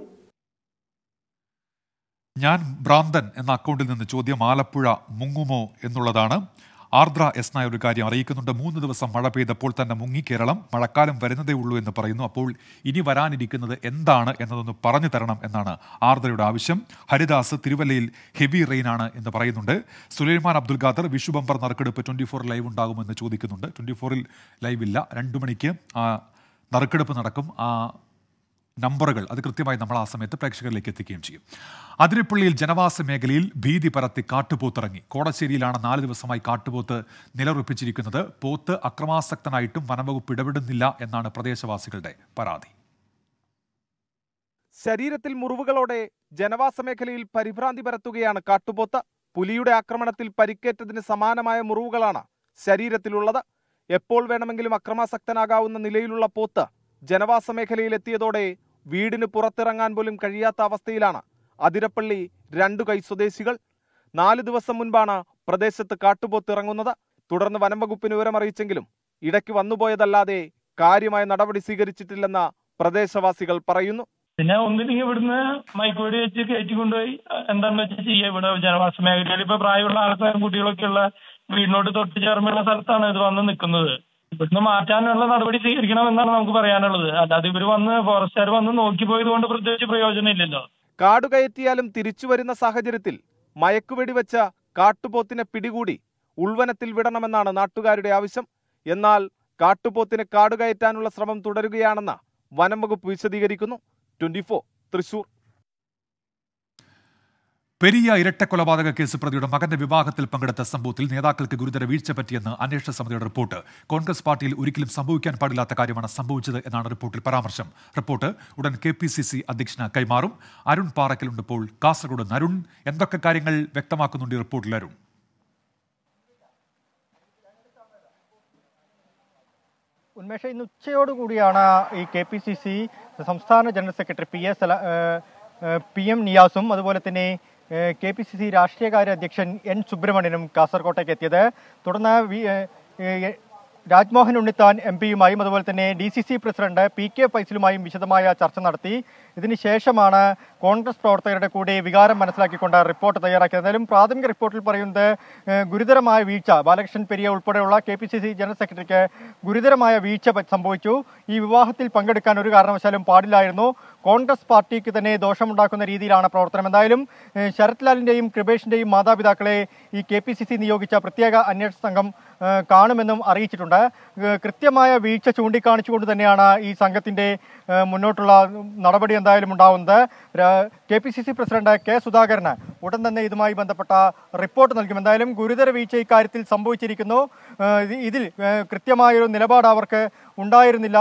ഞാൻ ഭ്രാന്തൻ എന്ന അക്കൗണ്ടിൽ നിന്ന് ചോദ്യം ആലപ്പുഴ മുങ്ങുമോ എന്നുള്ളതാണ് ആർദ്ര എസ് നായർ ഒരു കാര്യം അറിയിക്കുന്നുണ്ട് മൂന്ന് ദിവസം മഴ പെയ്തപ്പോൾ തന്നെ മുങ്ങി കേരളം മഴക്കാലം വരുന്നതേ ഉള്ളൂ എന്ന് പറയുന്നു അപ്പോൾ ഇനി വരാനിരിക്കുന്നത് എന്താണ് എന്നതൊന്ന് പറഞ്ഞു തരണം എന്നാണ് ആർദ്രയുടെ ആവശ്യം ഹരിദാസ് തിരുവല്ലയിൽ ഹെവി റെയിൻ ആണ് എന്ന് പറയുന്നുണ്ട് സുലൈമാൻ അബ്ദുൽ ഖാദർ വിഷു ബമ്പർ നറുക്കെടുപ്പ് ട്വൻറ്റി ഫോർ ലൈവ് ഉണ്ടാകുമെന്ന് ചോദിക്കുന്നുണ്ട് ട്വൻറ്റി ഫോറിൽ ലൈവ് ഇല്ല രണ്ട് മണിക്ക് നറുക്കെടുപ്പ് നടക്കും ആ നമ്പറുകൾ അത് കൃത്യമായി നമ്മൾ ആ സമയത്ത് പ്രേക്ഷകരിലേക്ക് എത്തിക്കുകയും ചെയ്യും അതിരപ്പള്ളിയിൽ ജനവാസ മേഖലയിൽ ഭീതി പരത്തി കാട്ടുപോത്തിറങ്ങി കോടശ്ശേരിയിലാണ് നാല് ദിവസമായി കാട്ടുപോത്ത് നിലറുപ്പിച്ചിരിക്കുന്നത് പോത്ത് അക്രമാസക്തനായിട്ടും വനംവകുപ്പ് ഇടപെടുന്നില്ല എന്നാണ് പ്രദേശവാസികളുടെ പരാതി ശരീരത്തിൽ മുറിവുകളോടെ ജനവാസ മേഖലയിൽ പരിഭ്രാന്തി പരത്തുകയാണ് കാട്ടുപോത്ത് പുലിയുടെ ആക്രമണത്തിൽ പരിക്കേറ്റതിന് സമാനമായ മുറിവുകളാണ് ശരീരത്തിലുള്ളത് എപ്പോൾ വേണമെങ്കിലും അക്രമാസക്തനാകാവുന്ന നിലയിലുള്ള പോത്ത് ജനവാസ മേഖലയിലെത്തിയതോടെ വീടിന് പുറത്തിറങ്ങാൻ പോലും കഴിയാത്ത അവസ്ഥയിലാണ് അതിരപ്പള്ളി രണ്ടു കൈ സ്വദേശികൾ നാല് ദിവസം മുൻപാണ് പ്രദേശത്ത് കാട്ടുപോത്തിറങ്ങുന്നത് തുടർന്ന് വനം വിവരമറിയിച്ചെങ്കിലും ഇടയ്ക്ക് വന്നുപോയതല്ലാതെ കാര്യമായ നടപടി സ്വീകരിച്ചിട്ടില്ലെന്ന് പ്രദേശവാസികൾ പറയുന്നു പിന്നെ ഒന്നില്ലെങ്കിൽ ഇവിടുന്ന് മൈക്കോടി വെച്ച് കയറ്റി കൊണ്ടുപോയി എന്താണെന്ന് വെച്ചാൽ ചെയ്യുക ഇവിടെ ജനവാസ മേഖലയിൽ ഇപ്പൊ പ്രായമുള്ള ആൾക്കാരും കുട്ടികളൊക്കെ ഉള്ള വീടിനോട് തൊട്ട് ചേർന്നുള്ള സ്ഥലത്താണ് ഇത് വന്ന് നിൽക്കുന്നത് ഇവിടുന്ന് മാറ്റാനുള്ള നടപടി എന്നാണ് നമുക്ക് പറയാനുള്ളത് അല്ലാതെ ഇവർ വന്ന് ഫോറസ്റ്റുകാർ വന്ന് നോക്കി പോയത് കൊണ്ട് പ്രത്യേകിച്ച് പ്രയോജനമില്ലല്ലോ കാട് കയറ്റിയാലും തിരിച്ചു വരുന്ന സാഹചര്യത്തിൽ മയക്കുവെടി വെച്ച കാട്ടുപോത്തിനെ പിടികൂടി ഉൾവനത്തിൽ വിടണമെന്നാണ് നാട്ടുകാരുടെ ആവശ്യം എന്നാൽ കാട്ടുപോത്തിന് കാടുകയറ്റാനുള്ള ശ്രമം തുടരുകയാണെന്ന് വനം വകുപ്പ് വിശദീകരിക്കുന്നു ട്വന്റി തൃശൂർ പെരിയ ഇരട്ട കൊലപാതക കേസ് പ്രതിയുടെ മകന്റെ വിവാഹത്തിൽ പങ്കെടുത്ത സംഭവത്തിൽ നേതാക്കൾക്ക് ഗുരുതര വീഴ്ച പറ്റിയെന്ന് അന്വേഷണ സമിതിയുടെ റിപ്പോർട്ട് കോൺഗ്രസ് പാർട്ടിയിൽ ഒരിക്കലും സംഭവിക്കാൻ പാടില്ലാത്ത കാര്യമാണ് സംഭവിച്ചത് എന്നാണ് റിപ്പോർട്ടിൽ പരാമർശം റിപ്പോർട്ട് ഉടൻ കെ പി സി സി അധ്യക്ഷന് കൈമാറും അരുൺ പാറക്കലുണ്ട് ഇപ്പോൾ കാസർഗോഡ് അരുൺ എന്തൊക്കെ കാര്യങ്ങൾ വ്യക്തമാക്കുന്നുണ്ട് റിപ്പോർട്ടിൽ അരുൺ ഉന്മേഷ ഇന്ന് ഉച്ചയോടുകൂടിയാണ് ഈ കെ പി സി സി സംസ്ഥാന general secretary P S P M നിയാസും അതുപോലെ തന്നെ കെ പി സി സി രാഷ്ട്രീയകാര്യ അധ്യക്ഷൻ എൻ സുബ്രഹ്മണ്യനും കാസർകോട്ടേക്ക് എത്തിയത് തുടർന്ന് രാജ്മോഹൻ ഉണ്ണിത്താൻ എം പിയുമായും അതുപോലെ തന്നെ D C C president P K ഫൈസലുമായും വിശദമായ ചർച്ച നടത്തി ഇതിനുശേഷമാണ് കോൺഗ്രസ് പ്രവർത്തകരുടെ കൂടി വികാരം മനസ്സിലാക്കിക്കൊണ്ട് റിപ്പോർട്ട് തയ്യാറാക്കിയത് എന്തായാലും പ്രാഥമിക റിപ്പോർട്ടിൽ പറയുന്നത് ഗുരുതരമായ വീഴ്ച ബാലകൃഷ്ണൻ പെരിയ ഉൾപ്പെടെയുള്ള K P C C general സെക്രട്ടറിക്ക് ഗുരുതരമായ വീഴ്ച സംഭവിച്ചു ഈ വിവാഹത്തിൽ പങ്കെടുക്കാൻ ഒരു കാരണവശാലും പാടില്ലായിരുന്നു കോൺഗ്രസ് പാർട്ടിക്ക് തന്നെ ദോഷമുണ്ടാക്കുന്ന രീതിയിലാണ് പ്രവർത്തനം എന്തായാലും ശരത് ലാലിൻ്റെയും കൃപേഷിൻ്റെയും മാതാപിതാക്കളെ ഈ കെ പി സി സി നിയോഗിച്ച പ്രത്യേക അന്വേഷണ സംഘം കാണുമെന്നും അറിയിച്ചിട്ടുണ്ട് കൃത്യമായ വീഴ്ച ചൂണ്ടിക്കാണിച്ചുകൊണ്ട് തന്നെയാണ് ഈ സംഘത്തിൻ്റെ മുന്നോട്ടുള്ള നടപടി എന്തായാലും ഉണ്ടാവുന്നത് K P C C president K സുധാകരന് ഉടൻ തന്നെ ഇതുമായി ബന്ധപ്പെട്ട റിപ്പോർട്ട് നൽകും എന്തായാലും ഗുരുതര വീഴ്ച ഇക്കാര്യത്തിൽ സംഭവിച്ചിരിക്കുന്നു ഇതിൽ കൃത്യമായൊരു നിലപാട് അവർക്ക് ഉണ്ടായിരുന്നില്ല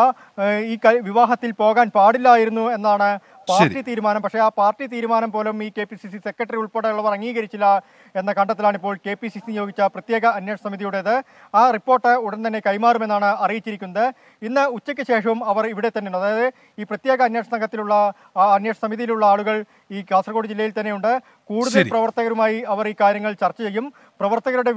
ഈ വിവാഹത്തിൽ പോകാൻ പാടില്ലായിരുന്നു എന്നാണ് പാർട്ടി തീരുമാനം പക്ഷേ ആ പാർട്ടി തീരുമാനം പോലും ഈ K P C C secretary ഉൾപ്പെടെയുള്ളവർ അംഗീകരിച്ചില്ല എന്ന കണ്ടെത്തലാണ് ഇപ്പോൾ കെ പി സി സി നിയോഗിച്ച പ്രത്യേക അന്വേഷണ സമിതിയുടേത് ആ റിപ്പോർട്ട് ഉടൻ തന്നെ കൈമാറുമെന്നാണ് അറിയിച്ചിരിക്കുന്നത് ഇന്ന് ഉച്ചയ്ക്ക് ശേഷവും അവർ ഇവിടെ ഉണ്ട് അതായത് ഈ പ്രത്യേക അന്വേഷണ സംഘത്തിലുള്ള അന്വേഷണ സമിതിയിലുള്ള ആളുകൾ ഈ കാസർഗോഡ് ജില്ലയിൽ തന്നെയുണ്ട് കൂടുതൽ പ്രവർത്തകരുമായി അവർ ഈ കാര്യങ്ങൾ ചർച്ച ചെയ്യും പ്രവർത്തകരുടെ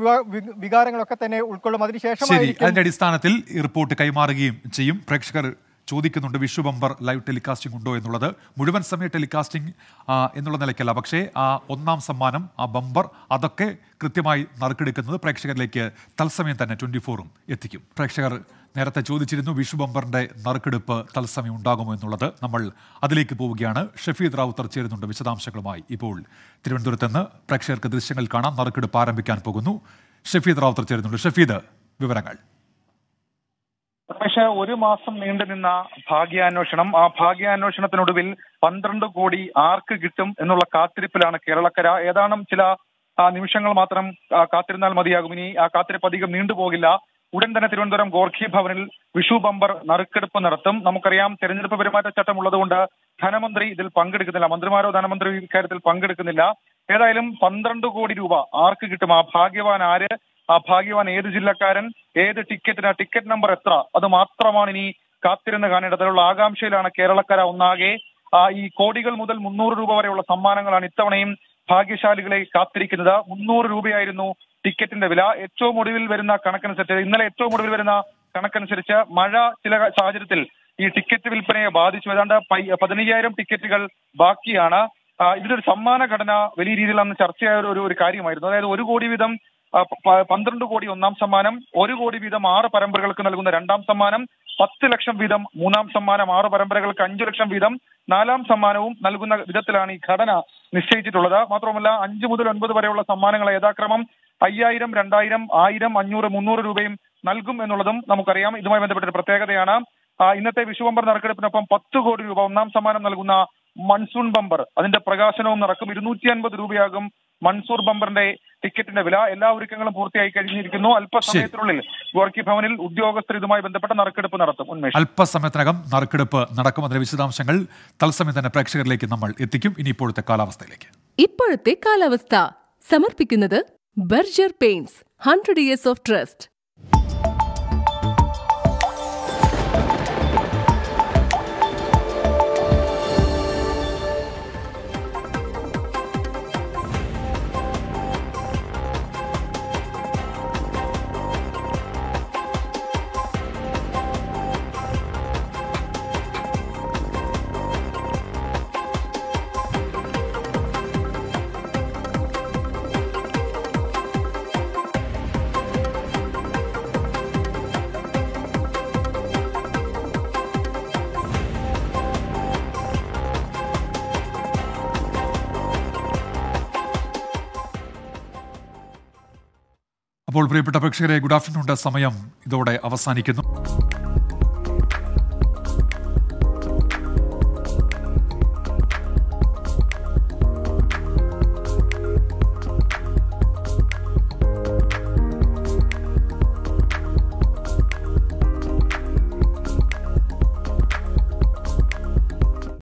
വികാരങ്ങളൊക്കെ തന്നെ ഉൾക്കൊള്ളും അതിനുശേഷം അതിന്റെ അടിസ്ഥാനത്തിൽ ഈ റിപ്പോർട്ട് കൈമാറുകയും ചെയ്യും പ്രേക്ഷകർ ചോദിക്കുന്നുണ്ട് വിഷു ബമ്പർ ലൈവ് ടെലികാസ്റ്റിംഗ് ഉണ്ടോ എന്നുള്ളത് മുഴുവൻ സമയ ടെലികാസ്റ്റിംഗ് എന്നുള്ള നിലയ്ക്കല്ല പക്ഷേ ആ ഒന്നാം സമ്മാനം ആ ബമ്പർ അതൊക്കെ കൃത്യമായി നറുക്കെടുക്കുന്നത് പ്രേക്ഷകരിലേക്ക് തത്സമയം തന്നെ ട്വൻറ്റി ഫോറും എത്തിക്കും പ്രേക്ഷകർ നേരത്തെ ചോദിച്ചിരുന്നു വിഷു ബമ്പറിൻ്റെ നറുക്കെടുപ്പ് തത്സമയം ഉണ്ടാകുമോ എന്നുള്ളത് നമ്മൾ അതിലേക്ക് പോവുകയാണ് ഷഫീദ് റാവുത്തർ ചേരുന്നുണ്ട് വിശദാംശങ്ങളുമായി ഇപ്പോൾ തിരുവനന്തപുരത്ത് നിന്ന് പ്രേക്ഷകർക്ക് ദൃശ്യങ്ങൾ കാണാം നറുക്കെടുപ്പ് ആരംഭിക്കാൻ പോകുന്നു ഷഫീദ് റാവുത്തർ ചേരുന്നുണ്ട് ഷഫീദ് വിവരങ്ങൾ പക്ഷെ ഒരു മാസം നീണ്ടു നിന്ന ഭാഗ്യാന്വേഷണം ആ ഭാഗ്യാന്വേഷണത്തിനൊടുവിൽ പന്ത്രണ്ട് കോടി ആർക്ക് കിട്ടും എന്നുള്ള കാത്തിരിപ്പിലാണ് കേരളക്കര ഏതാനും ചില നിമിഷങ്ങൾ മാത്രം കാത്തിരുന്നാൽ മതിയാകും ഇനി ആ കാത്തിരിപ്പ് അധികം നീണ്ടുപോകില്ല ഉടൻ തന്നെ തിരുവനന്തപുരം ഗോർഖി ഭവനിൽ വിഷു ബമ്പർ നറുക്കെടുപ്പ് നടത്തും നമുക്കറിയാം തെരഞ്ഞെടുപ്പ് പെരുമാറ്റച്ചട്ടം ഉള്ളതുകൊണ്ട് ധനമന്ത്രി ഇതിൽ പങ്കെടുക്കുന്നില്ല മന്ത്രിമാരോ ധനമന്ത്രി ഇക്കാര്യത്തിൽ പങ്കെടുക്കുന്നില്ല ഏതായാലും പന്ത്രണ്ട് കോടി രൂപ ആർക്ക് കിട്ടും ആ ഭാഗ്യവാൻ ആര് ആ ഭാഗ്യവാൻ ഏത് ജില്ലക്കാരൻ ഏത് ടിക്കറ്റിന് ടിക്കറ്റ് നമ്പർ എത്ര അത് മാത്രമാണ് ഇനി കാത്തിരുന്ന് കാണേണ്ടത് അതിനുള്ള ആകാംക്ഷയിലാണ് കേരളക്കര ഒന്നാകെ ഈ കോടികൾ മുതൽ മുന്നൂറ് രൂപ വരെയുള്ള സമ്മാനങ്ങളാണ് ഇത്തവണയും ഭാഗ്യശാലികളെ കാത്തിരിക്കുന്നത് മുന്നൂറ് രൂപയായിരുന്നു ടിക്കറ്റിന്റെ വില ഏറ്റവും ഒടുവിൽ വരുന്ന കണക്കനുസരിച്ച് ഇന്നലെ ഏറ്റവും ഒടുവിൽ വരുന്ന കണക്കനുസരിച്ച് മഴ ചില സാഹചര്യത്തിൽ ഈ ടിക്കറ്റ് വിൽപ്പനയെ ബാധിച്ചു ഏതാണ്ട് പതിനയ്യായിരം ടിക്കറ്റുകൾ ബാക്കിയാണ് ഇതിലൊരു സമ്മാന ഘടന വലിയ രീതിയിൽ അന്ന് ചർച്ചയായ ഒരു ഒരു കാര്യമായിരുന്നു അതായത് ഒരു കോടി വീതം പന്ത്രണ്ട് കോടി ഒന്നാം സമ്മാനം ഒരു കോടി വീതം ആറ് പരമ്പരകൾക്ക് നൽകുന്ന രണ്ടാം സമ്മാനം പത്ത് ലക്ഷം വീതം മൂന്നാം സമ്മാനം ആറ് പരമ്പരകൾക്ക് അഞ്ചു ലക്ഷം വീതം നാലാം സമ്മാനവും നൽകുന്ന വിധത്തിലാണ് ഈ ഘടന നിശ്ചയിച്ചിട്ടുള്ളത് മാത്രമല്ല അഞ്ച് മുതൽ ഒൻപത് വരെയുള്ള സമ്മാനങ്ങൾ യഥാക്രമം അയ്യായിരം രണ്ടായിരം ആയിരം അഞ്ഞൂറ് മുന്നൂറ് രൂപയും നൽകും എന്നുള്ളതും നമുക്കറിയാം ഇതുമായി ബന്ധപ്പെട്ട ഒരു പ്രത്യേകതയാണ് ഇന്നത്തെ ബമ്പർ നറുക്കെടുപ്പിനൊപ്പം പത്ത് കോടി രൂപ ഒന്നാം സമ്മാനം നൽകുന്ന മൺസൂൺ ബമ്പർ അതിന്റെ പ്രകാശനവും നടക്കും ഇരുന്നൂറ്റി അൻപത് രൂപയാകും മൻസൂർ ബംബറിന്റെ ടിക്കറ്റിന്റെ വില എല്ലാ ഒരുക്കങ്ങളും പൂർത്തിയായി കഴിഞ്ഞിരിക്കുന്നു അല്പസമയത്തിനുള്ളിൽ ഗോർക്കി ഭവനിൽ ഉദ്യോഗസ്ഥർ ഇതുമായി ബന്ധപ്പെട്ട നറുക്കെടുപ്പ് നടത്തും ഉന്മേഷ് അല്പസമയത്തിനകം നറുക്കെടുപ്പ് നടക്കും അതിന്റെ വിശദാംശങ്ങൾ തത്സമയം തന്നെ പ്രേക്ഷകരിലേക്ക് നമ്മൾ എത്തിക്കും ഇനി ഇപ്പോഴത്തെ കാലാവസ്ഥയിലേക്ക് ഇപ്പോഴത്തെ കാലാവസ്ഥ സമർപ്പിക്കുന്നത് Berger Paints hundred years of trust അപ്പോൾ പ്രിയപ്പെട്ട പ്രേക്ഷകരെ ഗുഡ് ആഫ്റ്റർനൂണിൻ്റെ സമയം ഇതോടെ അവസാനിക്കുന്നു